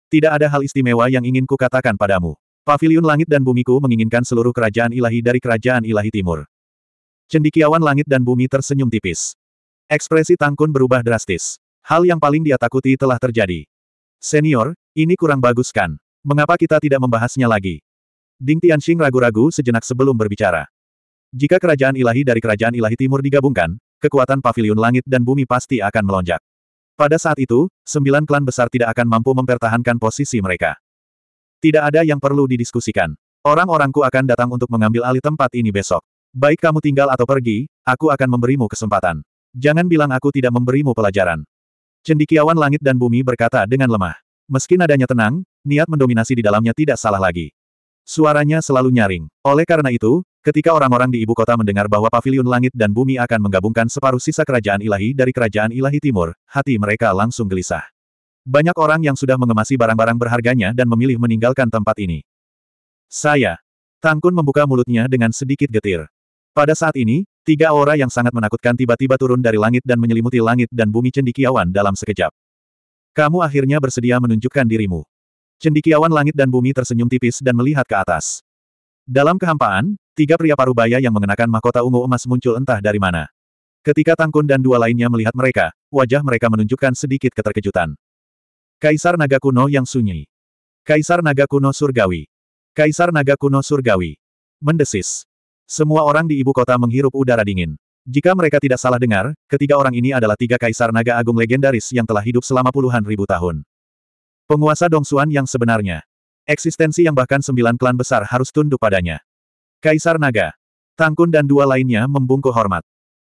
Tidak ada hal istimewa yang ingin kukatakan padamu. Paviliun langit dan bumiku menginginkan seluruh kerajaan ilahi dari kerajaan ilahi timur. Cendikiawan langit dan bumi tersenyum tipis. Ekspresi Tangkun berubah drastis. Hal yang paling dia takuti telah terjadi. Senior, ini kurang bagus kan? Mengapa kita tidak membahasnya lagi? Ding Tianxing ragu-ragu sejenak sebelum berbicara. Jika kerajaan ilahi dari kerajaan ilahi timur digabungkan, kekuatan pavilion langit dan bumi pasti akan melonjak. Pada saat itu, sembilan klan besar tidak akan mampu mempertahankan posisi mereka. Tidak ada yang perlu didiskusikan. Orang-orangku akan datang untuk mengambil alih tempat ini besok. Baik kamu tinggal atau pergi, aku akan memberimu kesempatan. Jangan bilang aku tidak memberimu pelajaran. Cendikiawan langit dan bumi berkata dengan lemah. Meski nadanya tenang, niat mendominasi di dalamnya tidak salah lagi. Suaranya selalu nyaring. Oleh karena itu, Ketika orang-orang di ibu kota mendengar bahwa Paviliun langit dan bumi akan menggabungkan separuh sisa kerajaan ilahi dari kerajaan ilahi timur, hati mereka langsung gelisah. Banyak orang yang sudah mengemasi barang-barang berharganya dan memilih meninggalkan tempat ini. Saya. Tangkun membuka mulutnya dengan sedikit getir. Pada saat ini, tiga aura yang sangat menakutkan tiba-tiba turun dari langit dan menyelimuti langit dan bumi cendikiawan dalam sekejap. Kamu akhirnya bersedia menunjukkan dirimu. Cendikiawan langit dan bumi tersenyum tipis dan melihat ke atas. Dalam kehampaan, tiga pria parubaya yang mengenakan mahkota ungu emas muncul entah dari mana. Ketika Tangkun dan dua lainnya melihat mereka, wajah mereka menunjukkan sedikit keterkejutan. Kaisar Naga Kuno yang sunyi. Kaisar Naga Kuno Surgawi. Kaisar Naga Kuno Surgawi. Mendesis. Semua orang di ibu kota menghirup udara dingin. Jika mereka tidak salah dengar, ketiga orang ini adalah tiga kaisar naga agung legendaris yang telah hidup selama puluhan ribu tahun. Penguasa Dongsuan yang sebenarnya. Eksistensi yang bahkan sembilan klan besar harus tunduk padanya. Kaisar Naga. Tangkun dan dua lainnya membungkuk hormat.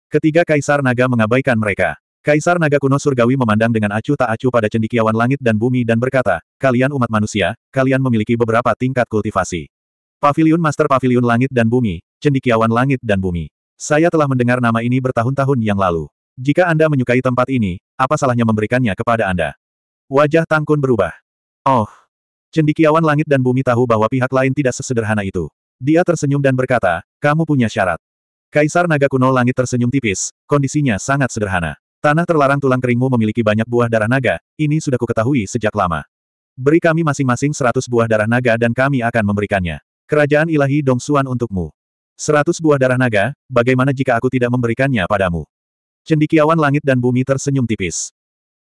Ketiga Kaisar Naga mengabaikan mereka. Kaisar Naga kuno surgawi memandang dengan acuh tak acuh pada cendikiawan langit dan bumi dan berkata, kalian umat manusia, kalian memiliki beberapa tingkat kultivasi. Paviliun Master Pavilion Langit dan Bumi, Cendikiawan Langit dan Bumi. Saya telah mendengar nama ini bertahun-tahun yang lalu. Jika Anda menyukai tempat ini, apa salahnya memberikannya kepada Anda? Wajah Tangkun berubah. Oh, Cendikiawan langit dan bumi tahu bahwa pihak lain tidak sesederhana itu. Dia tersenyum dan berkata, kamu punya syarat. Kaisar naga kuno langit tersenyum tipis, kondisinya sangat sederhana. Tanah terlarang tulang keringmu memiliki banyak buah darah naga, ini sudah kuketahui sejak lama. Beri kami masing-masing seratus buah darah naga dan kami akan memberikannya. Kerajaan ilahi Dongsuan untukmu. Seratus buah darah naga, bagaimana jika aku tidak memberikannya padamu? Cendikiawan langit dan bumi tersenyum tipis.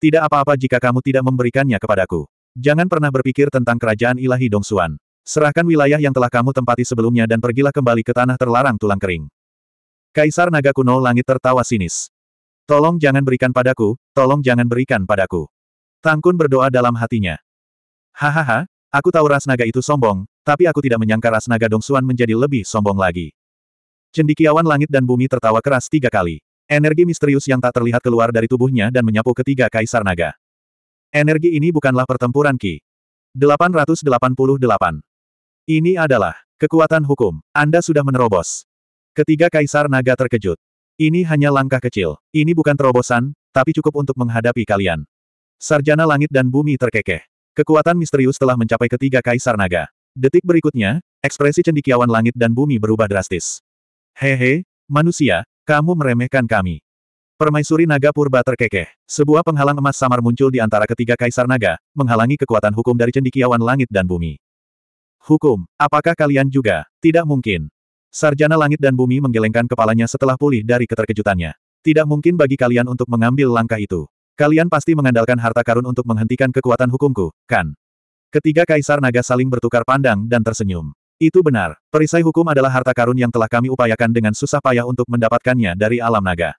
Tidak apa-apa jika kamu tidak memberikannya kepadaku. Jangan pernah berpikir tentang kerajaan ilahi Dongsuan. Serahkan wilayah yang telah kamu tempati sebelumnya dan pergilah kembali ke tanah terlarang tulang kering. Kaisar Naga Kuno Langit tertawa sinis. Tolong jangan berikan padaku, tolong jangan berikan padaku. Tangkun berdoa dalam hatinya. Hahaha, aku tahu ras naga itu sombong, tapi aku tidak menyangka ras naga Dongsuan menjadi lebih sombong lagi. Cendikiawan langit dan bumi tertawa keras tiga kali. Energi misterius yang tak terlihat keluar dari tubuhnya dan menyapu ketiga kaisar naga. Energi ini bukanlah pertempuran Ki. 888. Ini adalah kekuatan hukum. Anda sudah menerobos. Ketiga Kaisar Naga terkejut. Ini hanya langkah kecil. Ini bukan terobosan, tapi cukup untuk menghadapi kalian. Sarjana langit dan bumi terkekeh. Kekuatan misterius telah mencapai ketiga Kaisar Naga. Detik berikutnya, ekspresi cendikiawan langit dan bumi berubah drastis. Hehe, manusia, kamu meremehkan kami. Permaisuri naga purba terkekeh. Sebuah penghalang emas samar muncul di antara ketiga kaisar naga, menghalangi kekuatan hukum dari cendikiawan langit dan bumi. Hukum, apakah kalian juga? Tidak mungkin. Sarjana langit dan bumi menggelengkan kepalanya setelah pulih dari keterkejutannya. Tidak mungkin bagi kalian untuk mengambil langkah itu. Kalian pasti mengandalkan harta karun untuk menghentikan kekuatan hukumku, kan? Ketiga kaisar naga saling bertukar pandang dan tersenyum. Itu benar, perisai hukum adalah harta karun yang telah kami upayakan dengan susah payah untuk mendapatkannya dari alam naga.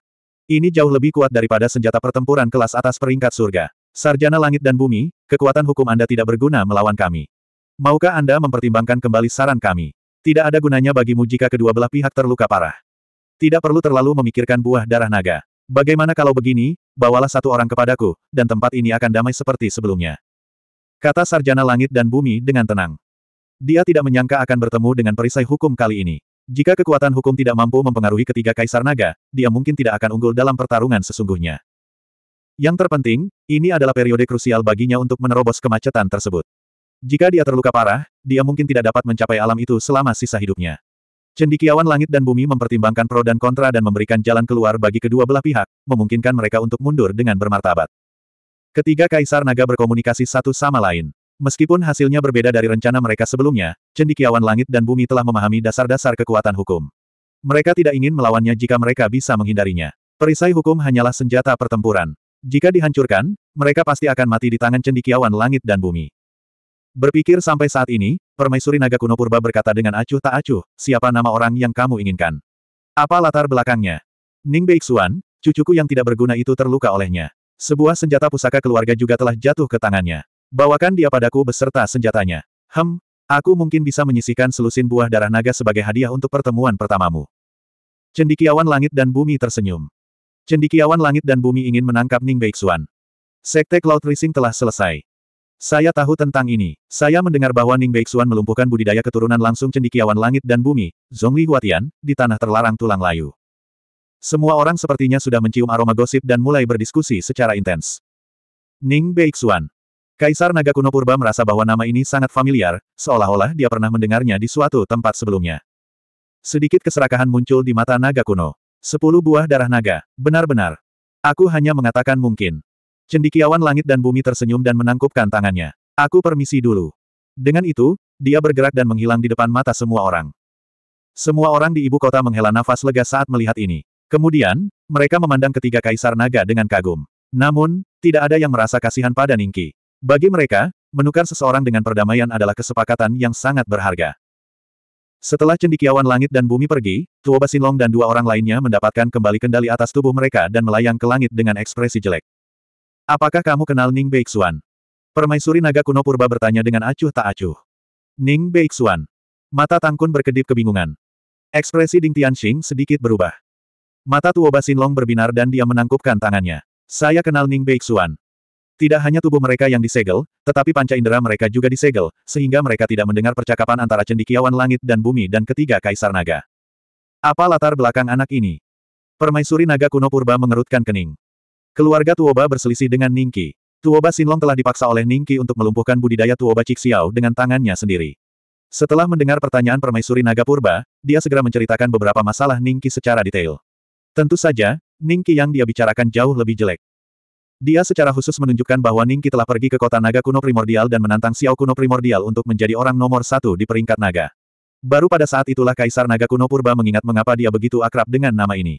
Ini jauh lebih kuat daripada senjata pertempuran kelas atas peringkat surga. Sarjana langit dan bumi, kekuatan hukum Anda tidak berguna melawan kami. Maukah Anda mempertimbangkan kembali saran kami? Tidak ada gunanya bagimu jika kedua belah pihak terluka parah. Tidak perlu terlalu memikirkan buah darah naga. Bagaimana kalau begini, bawalah satu orang kepadaku, dan tempat ini akan damai seperti sebelumnya. Kata Sarjana Langit dan Bumi dengan tenang. Dia tidak menyangka akan bertemu dengan perisai hukum kali ini. Jika kekuatan hukum tidak mampu mempengaruhi ketiga kaisar naga, dia mungkin tidak akan unggul dalam pertarungan sesungguhnya. Yang terpenting, ini adalah periode krusial baginya untuk menerobos kemacetan tersebut. Jika dia terluka parah, dia mungkin tidak dapat mencapai alam itu selama sisa hidupnya. Cendikiawan langit dan bumi mempertimbangkan pro dan kontra dan memberikan jalan keluar bagi kedua belah pihak, memungkinkan mereka untuk mundur dengan bermartabat. Ketiga kaisar naga berkomunikasi satu sama lain. Meskipun hasilnya berbeda dari rencana mereka sebelumnya, cendikiawan langit dan bumi telah memahami dasar-dasar kekuatan hukum. Mereka tidak ingin melawannya jika mereka bisa menghindarinya. Perisai hukum hanyalah senjata pertempuran. Jika dihancurkan, mereka pasti akan mati di tangan cendikiawan langit dan bumi. Berpikir sampai saat ini, Permaisuri Naga Kuno Purba berkata dengan acuh tak acuh, siapa nama orang yang kamu inginkan? Apa latar belakangnya? Ning Beixuan, cucuku yang tidak berguna itu terluka olehnya. Sebuah senjata pusaka keluarga juga telah jatuh ke tangannya. Bawakan dia padaku beserta senjatanya. Hem, aku mungkin bisa menyisihkan selusin buah darah naga sebagai hadiah untuk pertemuan pertamamu. Cendikiawan langit dan bumi tersenyum. Cendikiawan langit dan bumi ingin menangkap Ning Beixuan. Sekte Cloud Rising telah selesai. Saya tahu tentang ini. Saya mendengar bahwa Ning Beixuan melumpuhkan budidaya keturunan langsung cendikiawan langit dan bumi, Zhongli Huatian, di tanah terlarang tulang layu. Semua orang sepertinya sudah mencium aroma gosip dan mulai berdiskusi secara intens. Ning Beixuan, Kaisar Naga kuno purba merasa bahwa nama ini sangat familiar, seolah-olah dia pernah mendengarnya di suatu tempat sebelumnya. Sedikit keserakahan muncul di mata naga kuno. Sepuluh buah darah naga, benar-benar. Aku hanya mengatakan mungkin. Cendikiawan langit dan bumi tersenyum dan menangkupkan tangannya. Aku permisi dulu. Dengan itu, dia bergerak dan menghilang di depan mata semua orang. Semua orang di ibu kota menghela nafas lega saat melihat ini. Kemudian, mereka memandang ketiga kaisar naga dengan kagum. Namun, tidak ada yang merasa kasihan pada Ningki. Bagi mereka, menukar seseorang dengan perdamaian adalah kesepakatan yang sangat berharga. Setelah cendikiawan langit dan bumi pergi, Tuo Sinlong dan dua orang lainnya mendapatkan kembali kendali atas tubuh mereka dan melayang ke langit dengan ekspresi jelek. Apakah kamu kenal Ning Beixuan? Permaisuri naga kuno purba bertanya dengan acuh tak acuh. Ning Beixuan. Mata Tangkun berkedip kebingungan. Ekspresi Ding Tianxing sedikit berubah. Mata Tuo Sinlong berbinar dan dia menangkupkan tangannya. Saya kenal Ning Beixuan. Tidak hanya tubuh mereka yang disegel, tetapi panca indera mereka juga disegel, sehingga mereka tidak mendengar percakapan antara cendikiawan langit dan bumi dan ketiga kaisar naga. Apa latar belakang anak ini? Permaisuri naga kuno purba mengerutkan kening. Keluarga Tuoba berselisih dengan Ningki. Tuoba Sinlong telah dipaksa oleh Ningki untuk melumpuhkan budidaya Tuoba Cixiao dengan tangannya sendiri. Setelah mendengar pertanyaan permaisuri naga purba, dia segera menceritakan beberapa masalah Ningki secara detail. Tentu saja, Ningki yang dia bicarakan jauh lebih jelek. Dia secara khusus menunjukkan bahwa Ningki telah pergi ke kota naga kuno primordial dan menantang Xiao kuno primordial untuk menjadi orang nomor satu di peringkat naga. Baru pada saat itulah Kaisar Naga Kuno Purba mengingat mengapa dia begitu akrab dengan nama ini.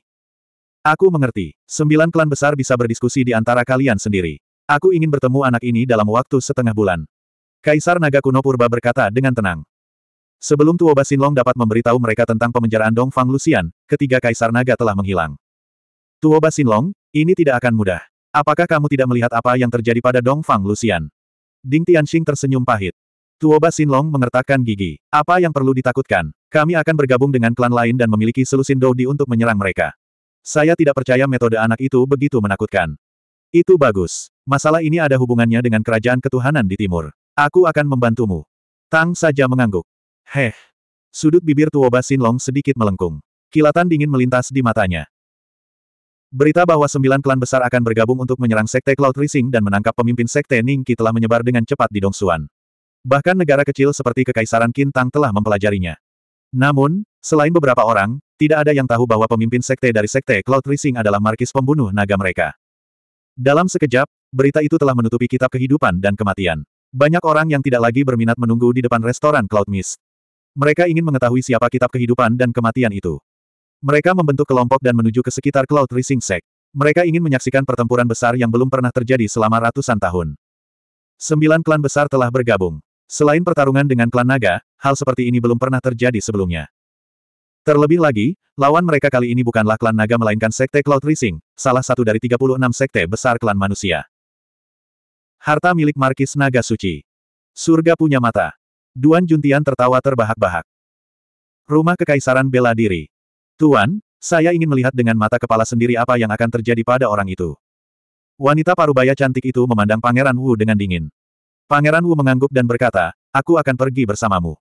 Aku mengerti. Sembilan klan besar bisa berdiskusi di antara kalian sendiri. Aku ingin bertemu anak ini dalam waktu setengah bulan. Kaisar Naga Kuno Purba berkata dengan tenang. Sebelum Tuoba Sinlong dapat memberitahu mereka tentang pemenjaraan Dong Fang Lucian, ketiga Kaisar Naga telah menghilang. Tuoba Sinlong, ini tidak akan mudah. Apakah kamu tidak melihat apa yang terjadi pada Dong Fang Lucian? Ding Tianxing tersenyum pahit. Tuoba Xinlong mengertakkan gigi. Apa yang perlu ditakutkan? Kami akan bergabung dengan klan lain dan memiliki selusin Dodi untuk menyerang mereka. Saya tidak percaya metode anak itu begitu menakutkan. Itu bagus. Masalah ini ada hubungannya dengan kerajaan ketuhanan di timur. Aku akan membantumu. Tang saja mengangguk. Heh. Sudut bibir Tuoba Xinlong sedikit melengkung. Kilatan dingin melintas di matanya. Berita bahwa sembilan klan besar akan bergabung untuk menyerang Sekte Cloud Rising dan menangkap pemimpin Sekte Ningqi telah menyebar dengan cepat di Dongsuan. Bahkan negara kecil seperti Kekaisaran Kintang telah mempelajarinya. Namun, selain beberapa orang, tidak ada yang tahu bahwa pemimpin Sekte dari Sekte Cloud Rising adalah markis pembunuh naga mereka. Dalam sekejap, berita itu telah menutupi kitab kehidupan dan kematian. Banyak orang yang tidak lagi berminat menunggu di depan restoran Cloud Mist. Mereka ingin mengetahui siapa kitab kehidupan dan kematian itu. Mereka membentuk kelompok dan menuju ke sekitar Cloud Rising Sect. Mereka ingin menyaksikan pertempuran besar yang belum pernah terjadi selama ratusan tahun. Sembilan klan besar telah bergabung. Selain pertarungan dengan klan naga, hal seperti ini belum pernah terjadi sebelumnya. Terlebih lagi, lawan mereka kali ini bukanlah klan naga melainkan Sekte Cloud Rising, salah satu dari 36 sekte besar klan manusia. Harta milik Markis Naga Suci. Surga punya mata. Duan Juntian tertawa terbahak-bahak. Rumah Kekaisaran Bela Diri. Tuan, saya ingin melihat dengan mata kepala sendiri apa yang akan terjadi pada orang itu. Wanita parubaya cantik itu memandang Pangeran Wu dengan dingin. Pangeran Wu mengangguk dan berkata, aku akan pergi bersamamu.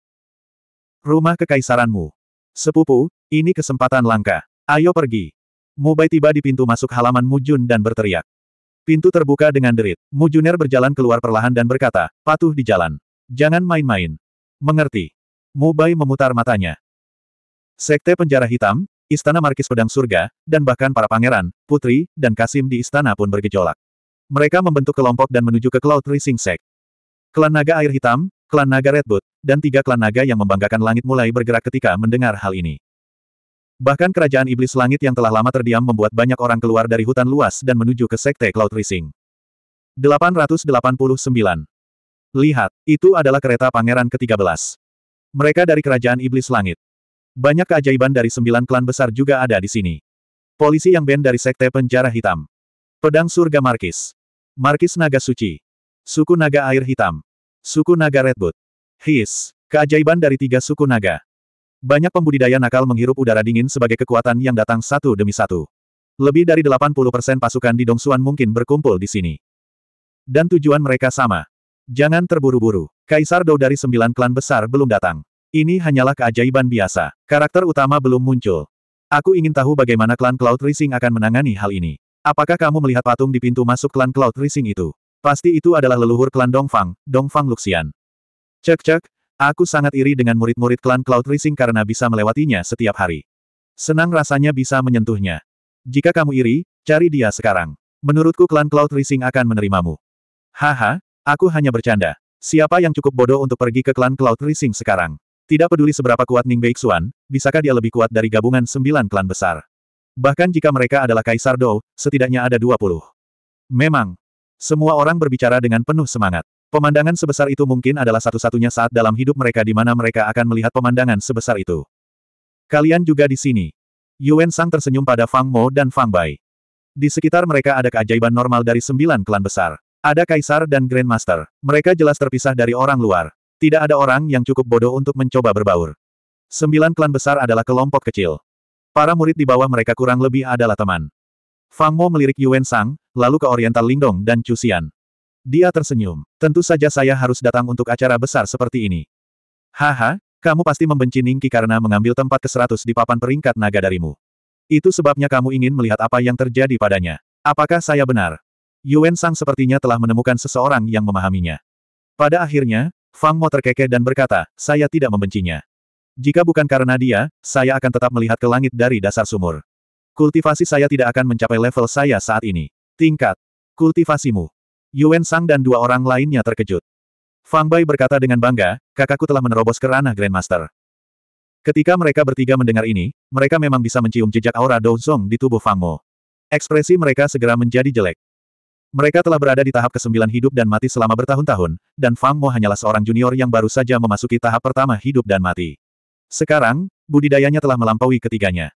Rumah kekaisaranmu. Sepupu, ini kesempatan langka. Ayo pergi. Mubai tiba di pintu masuk halaman Mujun dan berteriak. Pintu terbuka dengan derit. Mujuner berjalan keluar perlahan dan berkata, patuh di jalan. Jangan main-main. Mengerti. Mubai memutar matanya. Sekte Penjara Hitam, Istana Markis Pedang Surga, dan bahkan para pangeran, putri, dan Kasim di istana pun bergejolak. Mereka membentuk kelompok dan menuju ke Cloud Rising Sek. Klan Naga Air Hitam, Klan Naga Redwood, dan tiga klan naga yang membanggakan langit mulai bergerak ketika mendengar hal ini. Bahkan kerajaan iblis langit yang telah lama terdiam membuat banyak orang keluar dari hutan luas dan menuju ke sekte Cloud Rising. 889. Lihat, itu adalah kereta pangeran ke-13. Mereka dari kerajaan iblis langit. Banyak keajaiban dari sembilan klan besar juga ada di sini. Polisi yang band dari Sekte Penjara Hitam. Pedang Surga Markis. Markis Naga Suci. Suku Naga Air Hitam. Suku Naga Redwood. His. Keajaiban dari tiga suku naga. Banyak pembudidaya nakal menghirup udara dingin sebagai kekuatan yang datang satu demi satu. Lebih dari 80% pasukan di Dongsuan mungkin berkumpul di sini. Dan tujuan mereka sama. Jangan terburu-buru. Kaisar Dou dari sembilan klan besar belum datang. Ini hanyalah keajaiban biasa. Karakter utama belum muncul. Aku ingin tahu bagaimana klan Cloud Rising akan menangani hal ini. Apakah kamu melihat patung di pintu masuk klan Cloud Rising itu? Pasti itu adalah leluhur klan Dongfang, Dongfang Luxian. Cek-cek, aku sangat iri dengan murid-murid klan Cloud Rising karena bisa melewatinya setiap hari. Senang rasanya bisa menyentuhnya. Jika kamu iri, cari dia sekarang. Menurutku klan Cloud Rising akan menerimamu. Haha, aku hanya bercanda. Siapa yang cukup bodoh untuk pergi ke klan Cloud Rising sekarang? Tidak peduli seberapa kuat Ning Beixuan, bisakah dia lebih kuat dari gabungan sembilan klan besar? Bahkan jika mereka adalah Kaisar Dou, setidaknya ada dua puluh. Memang. Semua orang berbicara dengan penuh semangat. Pemandangan sebesar itu mungkin adalah satu-satunya saat dalam hidup mereka di mana mereka akan melihat pemandangan sebesar itu. Kalian juga di sini. Yuan Sang tersenyum pada Fang Mo dan Fang Bai. Di sekitar mereka ada keajaiban normal dari sembilan klan besar. Ada kaisar dan grandmaster. Mereka jelas terpisah dari orang luar. Tidak ada orang yang cukup bodoh untuk mencoba berbaur. Sembilan klan besar adalah kelompok kecil. Para murid di bawah mereka kurang lebih adalah teman. Fang Mo melirik Yuan Sang, lalu ke Oriental Lingdong dan Chu Xian. Dia tersenyum. Tentu saja saya harus datang untuk acara besar seperti ini. Haha, kamu pasti membenci Ningki karena mengambil tempat ke-100 di papan peringkat naga darimu. Itu sebabnya kamu ingin melihat apa yang terjadi padanya. Apakah saya benar? Yuan Sang sepertinya telah menemukan seseorang yang memahaminya. Pada akhirnya, Fang Mo terkekeh dan berkata, saya tidak membencinya. Jika bukan karena dia, saya akan tetap melihat ke langit dari dasar sumur. Kultivasi saya tidak akan mencapai level saya saat ini. Tingkat. Kultivasimu. Yuan Sang dan dua orang lainnya terkejut. Fang Bai berkata dengan bangga, kakakku telah menerobos ke ranah Grandmaster. Ketika mereka bertiga mendengar ini, mereka memang bisa mencium jejak aura Dou Zong di tubuh Fang Mo. Ekspresi mereka segera menjadi jelek. Mereka telah berada di tahap kesembilan hidup dan mati selama bertahun-tahun, dan Fang Mo hanyalah seorang junior yang baru saja memasuki tahap pertama hidup dan mati. Sekarang, budidayanya telah melampaui ketiganya.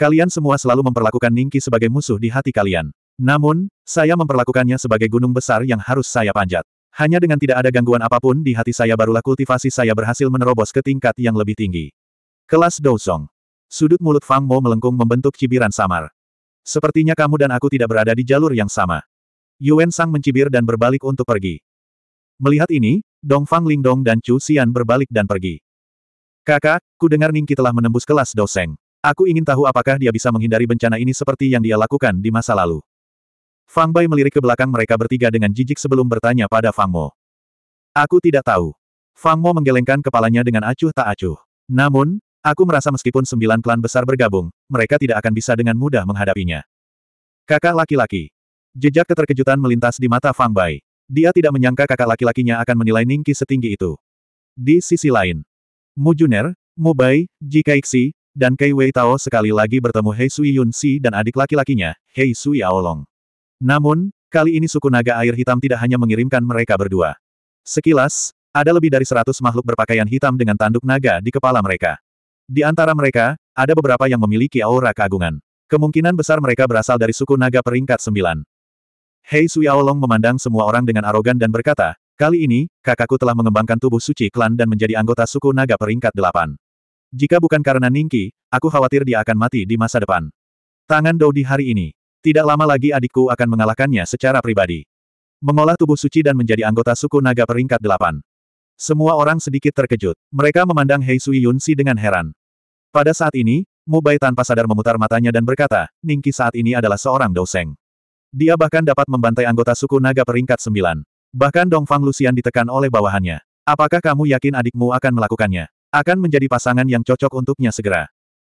Kalian semua selalu memperlakukan Ningki sebagai musuh di hati kalian. Namun, saya memperlakukannya sebagai gunung besar yang harus saya panjat. Hanya dengan tidak ada gangguan apapun di hati saya barulah kultivasi saya berhasil menerobos ke tingkat yang lebih tinggi. Kelas Dousong. Sudut mulut Fang Mo melengkung membentuk cibiran samar. Sepertinya kamu dan aku tidak berada di jalur yang sama. Yuan Sang mencibir dan berbalik untuk pergi. Melihat ini, Dong Fang Lingdong dan Chu Xian berbalik dan pergi. Kakak, ku dengar Ningki telah menembus kelas Doseng. Aku ingin tahu apakah dia bisa menghindari bencana ini seperti yang dia lakukan di masa lalu. Fang Bai melirik ke belakang mereka bertiga dengan jijik sebelum bertanya pada Fang Mo. Aku tidak tahu. Fang Mo menggelengkan kepalanya dengan acuh tak acuh. Namun, aku merasa meskipun sembilan klan besar bergabung, mereka tidak akan bisa dengan mudah menghadapinya. Kakak laki-laki, Jejak keterkejutan melintas di mata Fang Bai. Dia tidak menyangka kakak laki-lakinya akan menilai Ningki setinggi itu. Di sisi lain, Mu Juner, Mu Bai, Ji Kaixi, dan Kei Wei Tao sekali lagi bertemu Hei Sui Yun Si dan adik laki-lakinya, Hei Sui Aolong. Namun, kali ini suku naga air hitam tidak hanya mengirimkan mereka berdua. Sekilas, ada lebih dari seratus makhluk berpakaian hitam dengan tanduk naga di kepala mereka. Di antara mereka, ada beberapa yang memiliki aura keagungan. Kemungkinan besar mereka berasal dari suku naga peringkat sembilan. Hei Sui Suyaolong memandang semua orang dengan arogan dan berkata, kali ini, kakakku telah mengembangkan tubuh suci klan dan menjadi anggota suku naga peringkat delapan. Jika bukan karena Ningki, aku khawatir dia akan mati di masa depan. Tangan Dou Di hari ini. Tidak lama lagi adikku akan mengalahkannya secara pribadi. Mengolah tubuh suci dan menjadi anggota suku naga peringkat delapan. Semua orang sedikit terkejut. Mereka memandang Hei Sui Yunsi dengan heran. Pada saat ini, Mubai tanpa sadar memutar matanya dan berkata, Ningki saat ini adalah seorang doseng. Dia bahkan dapat membantai anggota suku naga peringkat sembilan. Bahkan Dongfang Lucian ditekan oleh bawahannya. Apakah kamu yakin adikmu akan melakukannya? Akan menjadi pasangan yang cocok untuknya segera.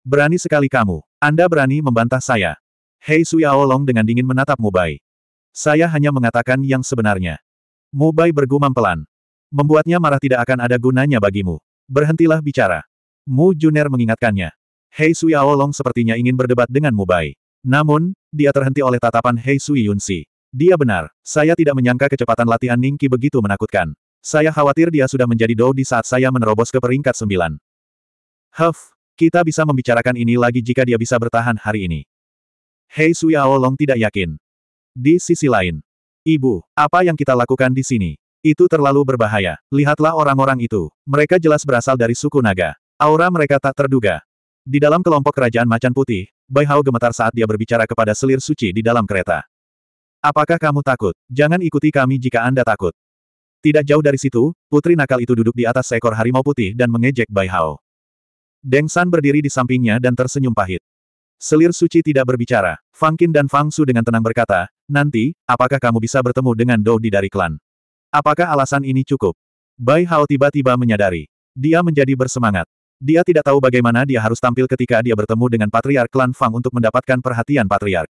Berani sekali kamu. Anda berani membantah saya. Hei Sui Aolong dengan dingin menatap Mubai. Saya hanya mengatakan yang sebenarnya. Mubai bergumam pelan. Membuatnya marah tidak akan ada gunanya bagimu. Berhentilah bicara. Mu Juner mengingatkannya. Hei Sui Aolong sepertinya ingin berdebat dengan Mubai. Namun, dia terhenti oleh tatapan Hei Sui Yunsi. Dia benar, saya tidak menyangka kecepatan latihan Ningki begitu menakutkan. Saya khawatir dia sudah menjadi Dou di saat saya menerobos ke peringkat sembilan. Huff, kita bisa membicarakan ini lagi jika dia bisa bertahan hari ini. Hei Sui Aolong tidak yakin. Di sisi lain, Ibu, apa yang kita lakukan di sini? Itu terlalu berbahaya. Lihatlah orang-orang itu. Mereka jelas berasal dari suku naga. Aura mereka tak terduga. Di dalam kelompok kerajaan macan putih, Bai Hao gemetar saat dia berbicara kepada selir suci di dalam kereta. Apakah kamu takut? Jangan ikuti kami jika Anda takut. Tidak jauh dari situ, putri nakal itu duduk di atas seekor harimau putih dan mengejek Bai Hao. Deng San berdiri di sampingnya dan tersenyum pahit. Selir suci tidak berbicara. Fang Qin dan Fang Su dengan tenang berkata, Nanti, apakah kamu bisa bertemu dengan Dou Di dari klan? Apakah alasan ini cukup? Bai Hao tiba-tiba menyadari. Dia menjadi bersemangat. Dia tidak tahu bagaimana dia harus tampil ketika dia bertemu dengan Patriark Klan Fang untuk mendapatkan perhatian Patriark.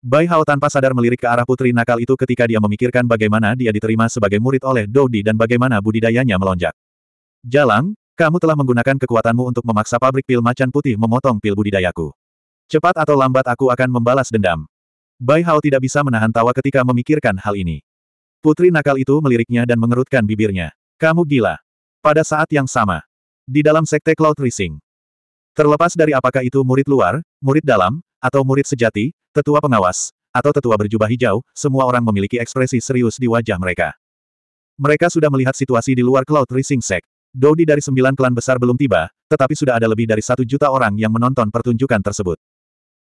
Bai Hao tanpa sadar melirik ke arah putri nakal itu ketika dia memikirkan bagaimana dia diterima sebagai murid oleh Dodi dan bagaimana budidayanya melonjak. Jalang, kamu telah menggunakan kekuatanmu untuk memaksa pabrik pil macan putih memotong pil budidayaku. Cepat atau lambat aku akan membalas dendam. Bai Hao tidak bisa menahan tawa ketika memikirkan hal ini. Putri nakal itu meliriknya dan mengerutkan bibirnya. Kamu gila. Pada saat yang sama, di dalam sekte Cloud Rising. Terlepas dari apakah itu murid luar, murid dalam, atau murid sejati, tetua pengawas, atau tetua berjubah hijau, semua orang memiliki ekspresi serius di wajah mereka. Mereka sudah melihat situasi di luar Cloud Rising Sek. Dodi dari sembilan klan besar belum tiba, tetapi sudah ada lebih dari satu juta orang yang menonton pertunjukan tersebut.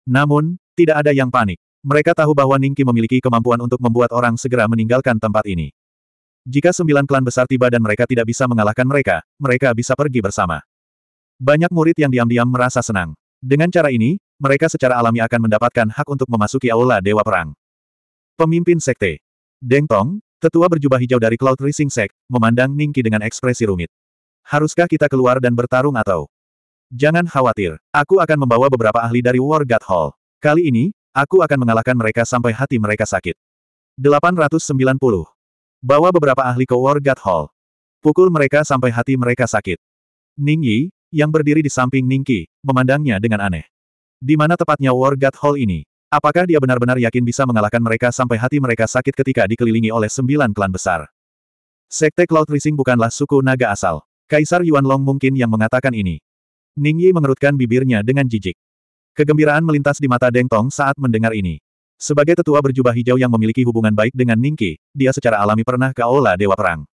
Namun, tidak ada yang panik. Mereka tahu bahwa Ningki memiliki kemampuan untuk membuat orang segera meninggalkan tempat ini. Jika sembilan klan besar tiba dan mereka tidak bisa mengalahkan mereka, mereka bisa pergi bersama. Banyak murid yang diam-diam merasa senang. Dengan cara ini, mereka secara alami akan mendapatkan hak untuk memasuki aula Dewa Perang. Pemimpin Sekte Deng Tong, tetua berjubah hijau dari Cloud Rising Sek, memandang Ningki dengan ekspresi rumit. Haruskah kita keluar dan bertarung atau? Jangan khawatir, aku akan membawa beberapa ahli dari War God Hall. Kali ini, aku akan mengalahkan mereka sampai hati mereka sakit. 890 Bawa beberapa ahli ke Wargat Hall. Pukul mereka sampai hati mereka sakit. Ning Yi, yang berdiri di samping Ning Qi, memandangnya dengan aneh. Di mana tepatnya Wargat Hall ini? Apakah dia benar-benar yakin bisa mengalahkan mereka sampai hati mereka sakit ketika dikelilingi oleh sembilan klan besar? Sekte Cloud Rising bukanlah suku naga asal. Kaisar Yuan Long mungkin yang mengatakan ini. Ning Yi mengerutkan bibirnya dengan jijik. Kegembiraan melintas di mata Deng Tong saat mendengar ini. Sebagai tetua berjubah hijau yang memiliki hubungan baik dengan Ningki, dia secara alami pernah ke Aula Dewa Perang.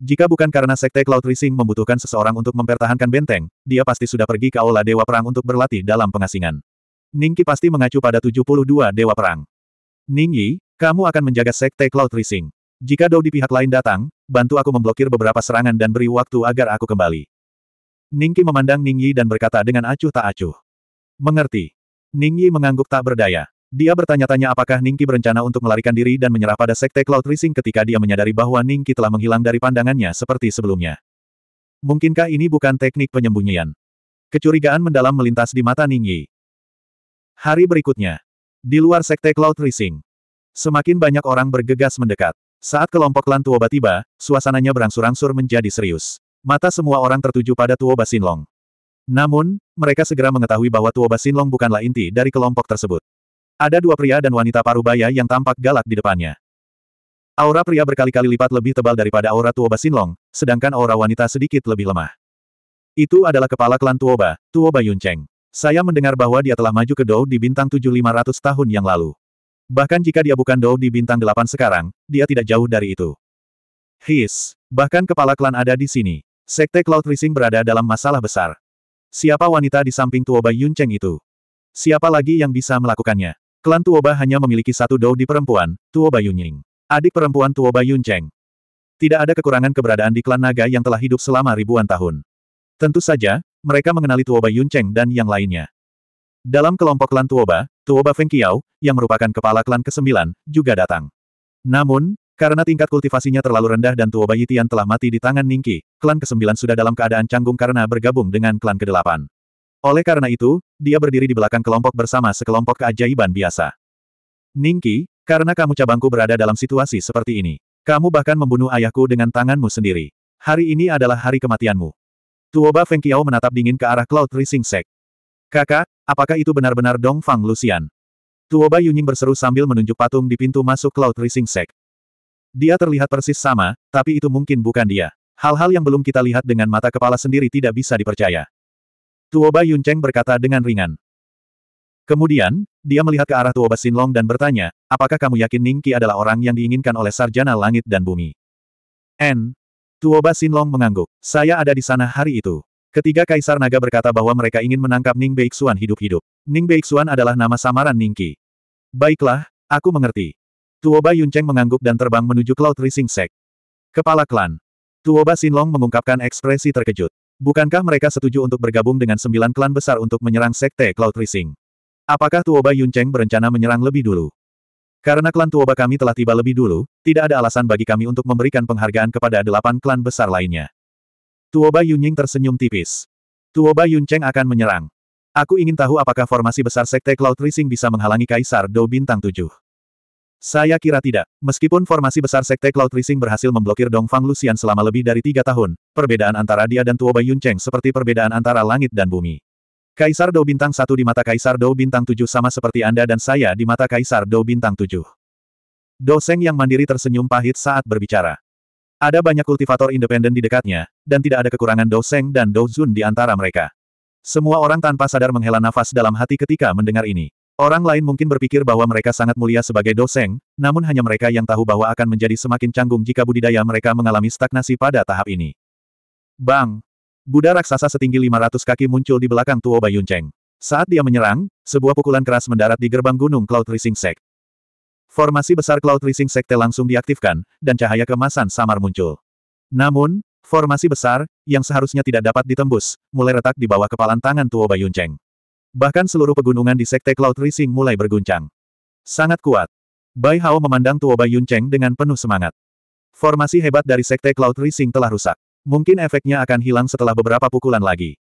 Jika bukan karena Sekte Cloud Rising membutuhkan seseorang untuk mempertahankan benteng, dia pasti sudah pergi ke Aula Dewa Perang untuk berlatih dalam pengasingan. Ningki pasti mengacu pada 72 Dewa Perang. Ningyi, kamu akan menjaga Sekte Cloud Rising. Jika Dou di pihak lain datang, bantu aku memblokir beberapa serangan dan beri waktu agar aku kembali. Ningki memandang Ningyi dan berkata dengan acuh tak acuh. Mengerti. Ningyi mengangguk tak berdaya. Dia bertanya-tanya apakah Ningki berencana untuk melarikan diri dan menyerah pada Sekte Cloud Rising ketika dia menyadari bahwa Ningki telah menghilang dari pandangannya seperti sebelumnya. Mungkinkah ini bukan teknik penyembunyian? Kecurigaan mendalam melintas di mata Ningyi. Hari berikutnya. Di luar Sekte Cloud Rising. Semakin banyak orang bergegas mendekat. Saat kelompok Lan Tuoba tiba, suasananya berangsur-angsur menjadi serius. Mata semua orang tertuju pada Tuoba Sinlong. Namun, mereka segera mengetahui bahwa Tuoba Sinlong bukanlah inti dari kelompok tersebut. Ada dua pria dan wanita parubaya yang tampak galak di depannya. Aura pria berkali-kali lipat lebih tebal daripada aura Tuoba Sinlong, sedangkan aura wanita sedikit lebih lemah. Itu adalah kepala klan Tuoba, Tuoba Yuncheng. Saya mendengar bahwa dia telah maju ke Dou di bintang 7500 tahun yang lalu. Bahkan jika dia bukan Dou di bintang 8 sekarang, dia tidak jauh dari itu. His, bahkan kepala klan ada di sini. Sekte Cloud Rising berada dalam masalah besar. Siapa wanita di samping Tuoba Yuncheng itu? Siapa lagi yang bisa melakukannya? Klan Tuoba hanya memiliki satu dou di perempuan, Tuoba Yunying. Adik perempuan Tuoba Yuncheng. Tidak ada kekurangan keberadaan di klan naga yang telah hidup selama ribuan tahun. Tentu saja, mereka mengenali Tuoba Yuncheng dan yang lainnya. Dalam kelompok klan Tuoba, Tuoba Feng Qiao, yang merupakan kepala klan ke-9, juga datang. Namun, karena tingkat kultivasinya terlalu rendah dan Tuoba Yitian telah mati di tangan Ningqi, klan ke-9 sudah dalam keadaan canggung karena bergabung dengan klan ke-8. Oleh karena itu, dia berdiri di belakang kelompok bersama sekelompok keajaiban biasa. Ningki, karena kamu cabangku berada dalam situasi seperti ini. Kamu bahkan membunuh ayahku dengan tanganmu sendiri. Hari ini adalah hari kematianmu. Tuoba Feng Qiao menatap dingin ke arah Cloud Rising Sek. Kakak, apakah itu benar-benar Dong Fang Lucian? Tuoba Yunying berseru sambil menunjuk patung di pintu masuk Cloud Rising Sek. Dia terlihat persis sama, tapi itu mungkin bukan dia. Hal-hal yang belum kita lihat dengan mata kepala sendiri tidak bisa dipercaya. Tuoba Yuncheng berkata dengan ringan. Kemudian, dia melihat ke arah Tuoba Sinlong dan bertanya, apakah kamu yakin Ningki adalah orang yang diinginkan oleh Sarjana Langit dan Bumi? N. Tuoba Sinlong mengangguk. Saya ada di sana hari itu. Ketiga Kaisar Naga berkata bahwa mereka ingin menangkap Ning Beixuan hidup-hidup. Ning Beixuan adalah nama samaran Ningki. Baiklah, aku mengerti. Tuoba Yuncheng mengangguk dan terbang menuju Cloud Rising Sek. Kepala Klan. Tuoba Sinlong mengungkapkan ekspresi terkejut. Bukankah mereka setuju untuk bergabung dengan sembilan klan besar untuk menyerang Sekte Cloud Rising? Apakah Tuoba Yuncheng berencana menyerang lebih dulu? Karena klan Tuoba kami telah tiba lebih dulu, tidak ada alasan bagi kami untuk memberikan penghargaan kepada delapan klan besar lainnya. Tuoba Yunying tersenyum tipis. Tuoba Yuncheng akan menyerang. Aku ingin tahu apakah formasi besar Sekte Cloud Rising bisa menghalangi Kaisar Do Bintang 7. Saya kira tidak. Meskipun formasi besar Sekte Cloud Rising berhasil memblokir Dongfang Lucian selama lebih dari tiga tahun, perbedaan antara dia dan Tuo Tuoba Yuncheng seperti perbedaan antara langit dan bumi. Kaisar Dou Bintang Satu di mata Kaisar Dou Bintang 7 sama seperti Anda dan saya di mata Kaisar Dou Bintang 7. Doseng yang mandiri tersenyum pahit saat berbicara. Ada banyak kultivator independen di dekatnya, dan tidak ada kekurangan Doseng dan Dou Zun di antara mereka. Semua orang tanpa sadar menghela nafas dalam hati ketika mendengar ini. Orang lain mungkin berpikir bahwa mereka sangat mulia sebagai doseng, namun hanya mereka yang tahu bahwa akan menjadi semakin canggung jika budidaya mereka mengalami stagnasi pada tahap ini. Bang! Buddha raksasa setinggi 500 kaki muncul di belakang Tuo Bayunceng. Saat dia menyerang, sebuah pukulan keras mendarat di gerbang gunung Cloud Rising Sect. Formasi besar Cloud Rising Sekte langsung diaktifkan, dan cahaya kemasan samar muncul. Namun, formasi besar, yang seharusnya tidak dapat ditembus, mulai retak di bawah kepalan tangan Tuo Bayunceng. Bahkan seluruh pegunungan di Sekte Cloud Rising mulai berguncang. Sangat kuat. Bai Hao memandang Tuoba Yun Cheng dengan penuh semangat. Formasi hebat dari Sekte Cloud Rising telah rusak. Mungkin efeknya akan hilang setelah beberapa pukulan lagi.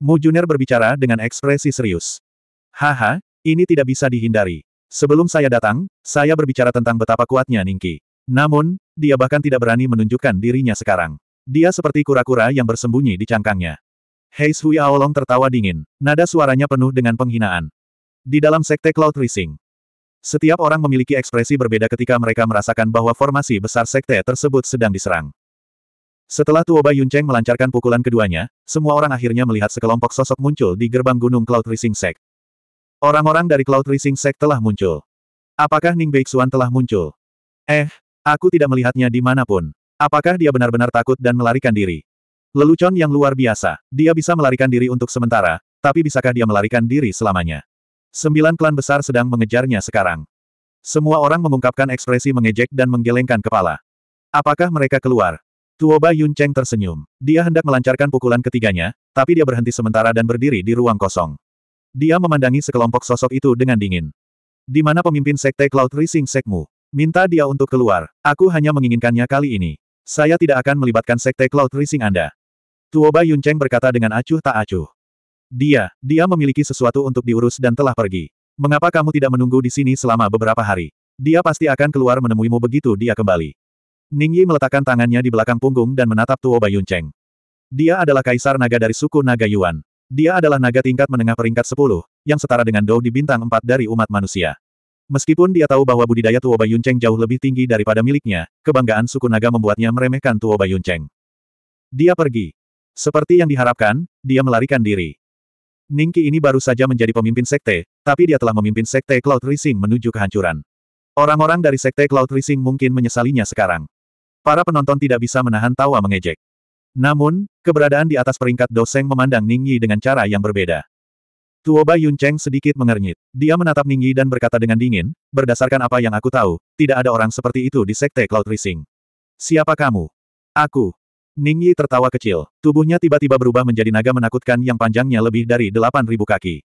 Mu Junior berbicara dengan ekspresi serius. Haha, ini tidak bisa dihindari. Sebelum saya datang, saya berbicara tentang betapa kuatnya Ningki. Namun, dia bahkan tidak berani menunjukkan dirinya sekarang. Dia seperti kura-kura yang bersembunyi di cangkangnya. Hei Sui Aolong tertawa dingin. Nada suaranya penuh dengan penghinaan. Di dalam sekte Cloud Rising. Setiap orang memiliki ekspresi berbeda ketika mereka merasakan bahwa formasi besar sekte tersebut sedang diserang. Setelah Tuoba Yuncheng melancarkan pukulan keduanya, semua orang akhirnya melihat sekelompok sosok muncul di gerbang gunung Cloud Rising Sek. Orang-orang dari Cloud Rising Sect telah muncul. Apakah Ning Beixuan telah muncul? Eh, aku tidak melihatnya di manapun. Apakah dia benar-benar takut dan melarikan diri? Lelucon yang luar biasa, dia bisa melarikan diri untuk sementara, tapi bisakah dia melarikan diri selamanya? Sembilan klan besar sedang mengejarnya sekarang. Semua orang mengungkapkan ekspresi mengejek dan menggelengkan kepala. Apakah mereka keluar? Tuoba Yun Cheng tersenyum. Dia hendak melancarkan pukulan ketiganya, tapi dia berhenti sementara dan berdiri di ruang kosong. Dia memandangi sekelompok sosok itu dengan dingin. Di mana pemimpin sekte Cloud Rising Sekmu? Minta dia untuk keluar. Aku hanya menginginkannya kali ini. Saya tidak akan melibatkan sekte Cloud Rising Anda. Tuoba Yuncheng berkata dengan acuh tak acuh. Dia, dia memiliki sesuatu untuk diurus dan telah pergi. Mengapa kamu tidak menunggu di sini selama beberapa hari? Dia pasti akan keluar menemuimu begitu dia kembali. Ning Yi meletakkan tangannya di belakang punggung dan menatap Tuoba Yuncheng. Dia adalah kaisar naga dari suku naga Yuan. Dia adalah naga tingkat menengah peringkat 10, yang setara dengan Dou di bintang 4 dari umat manusia. Meskipun dia tahu bahwa budidaya Tuoba Yuncheng jauh lebih tinggi daripada miliknya, kebanggaan suku naga membuatnya meremehkan Tuoba Yuncheng. Dia pergi. Seperti yang diharapkan, dia melarikan diri. Ningki ini baru saja menjadi pemimpin sekte, tapi dia telah memimpin sekte Cloud Rising menuju kehancuran. Orang-orang dari sekte Cloud Rising mungkin menyesalinya sekarang. Para penonton tidak bisa menahan tawa mengejek. Namun, keberadaan di atas peringkat Doseng memandang Ningyi dengan cara yang berbeda. Tuoba Yuncheng sedikit mengernyit. Dia menatap Ningyi dan berkata dengan dingin, berdasarkan apa yang aku tahu, tidak ada orang seperti itu di sekte Cloud Rising. Siapa kamu? Aku. Ning Yi tertawa kecil. Tubuhnya tiba-tiba berubah menjadi naga menakutkan yang panjangnya lebih dari 8.000 kaki.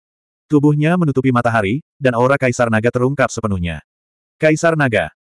Tubuhnya menutupi matahari, dan aura Kaisar Naga terungkap sepenuhnya. Kaisar Naga,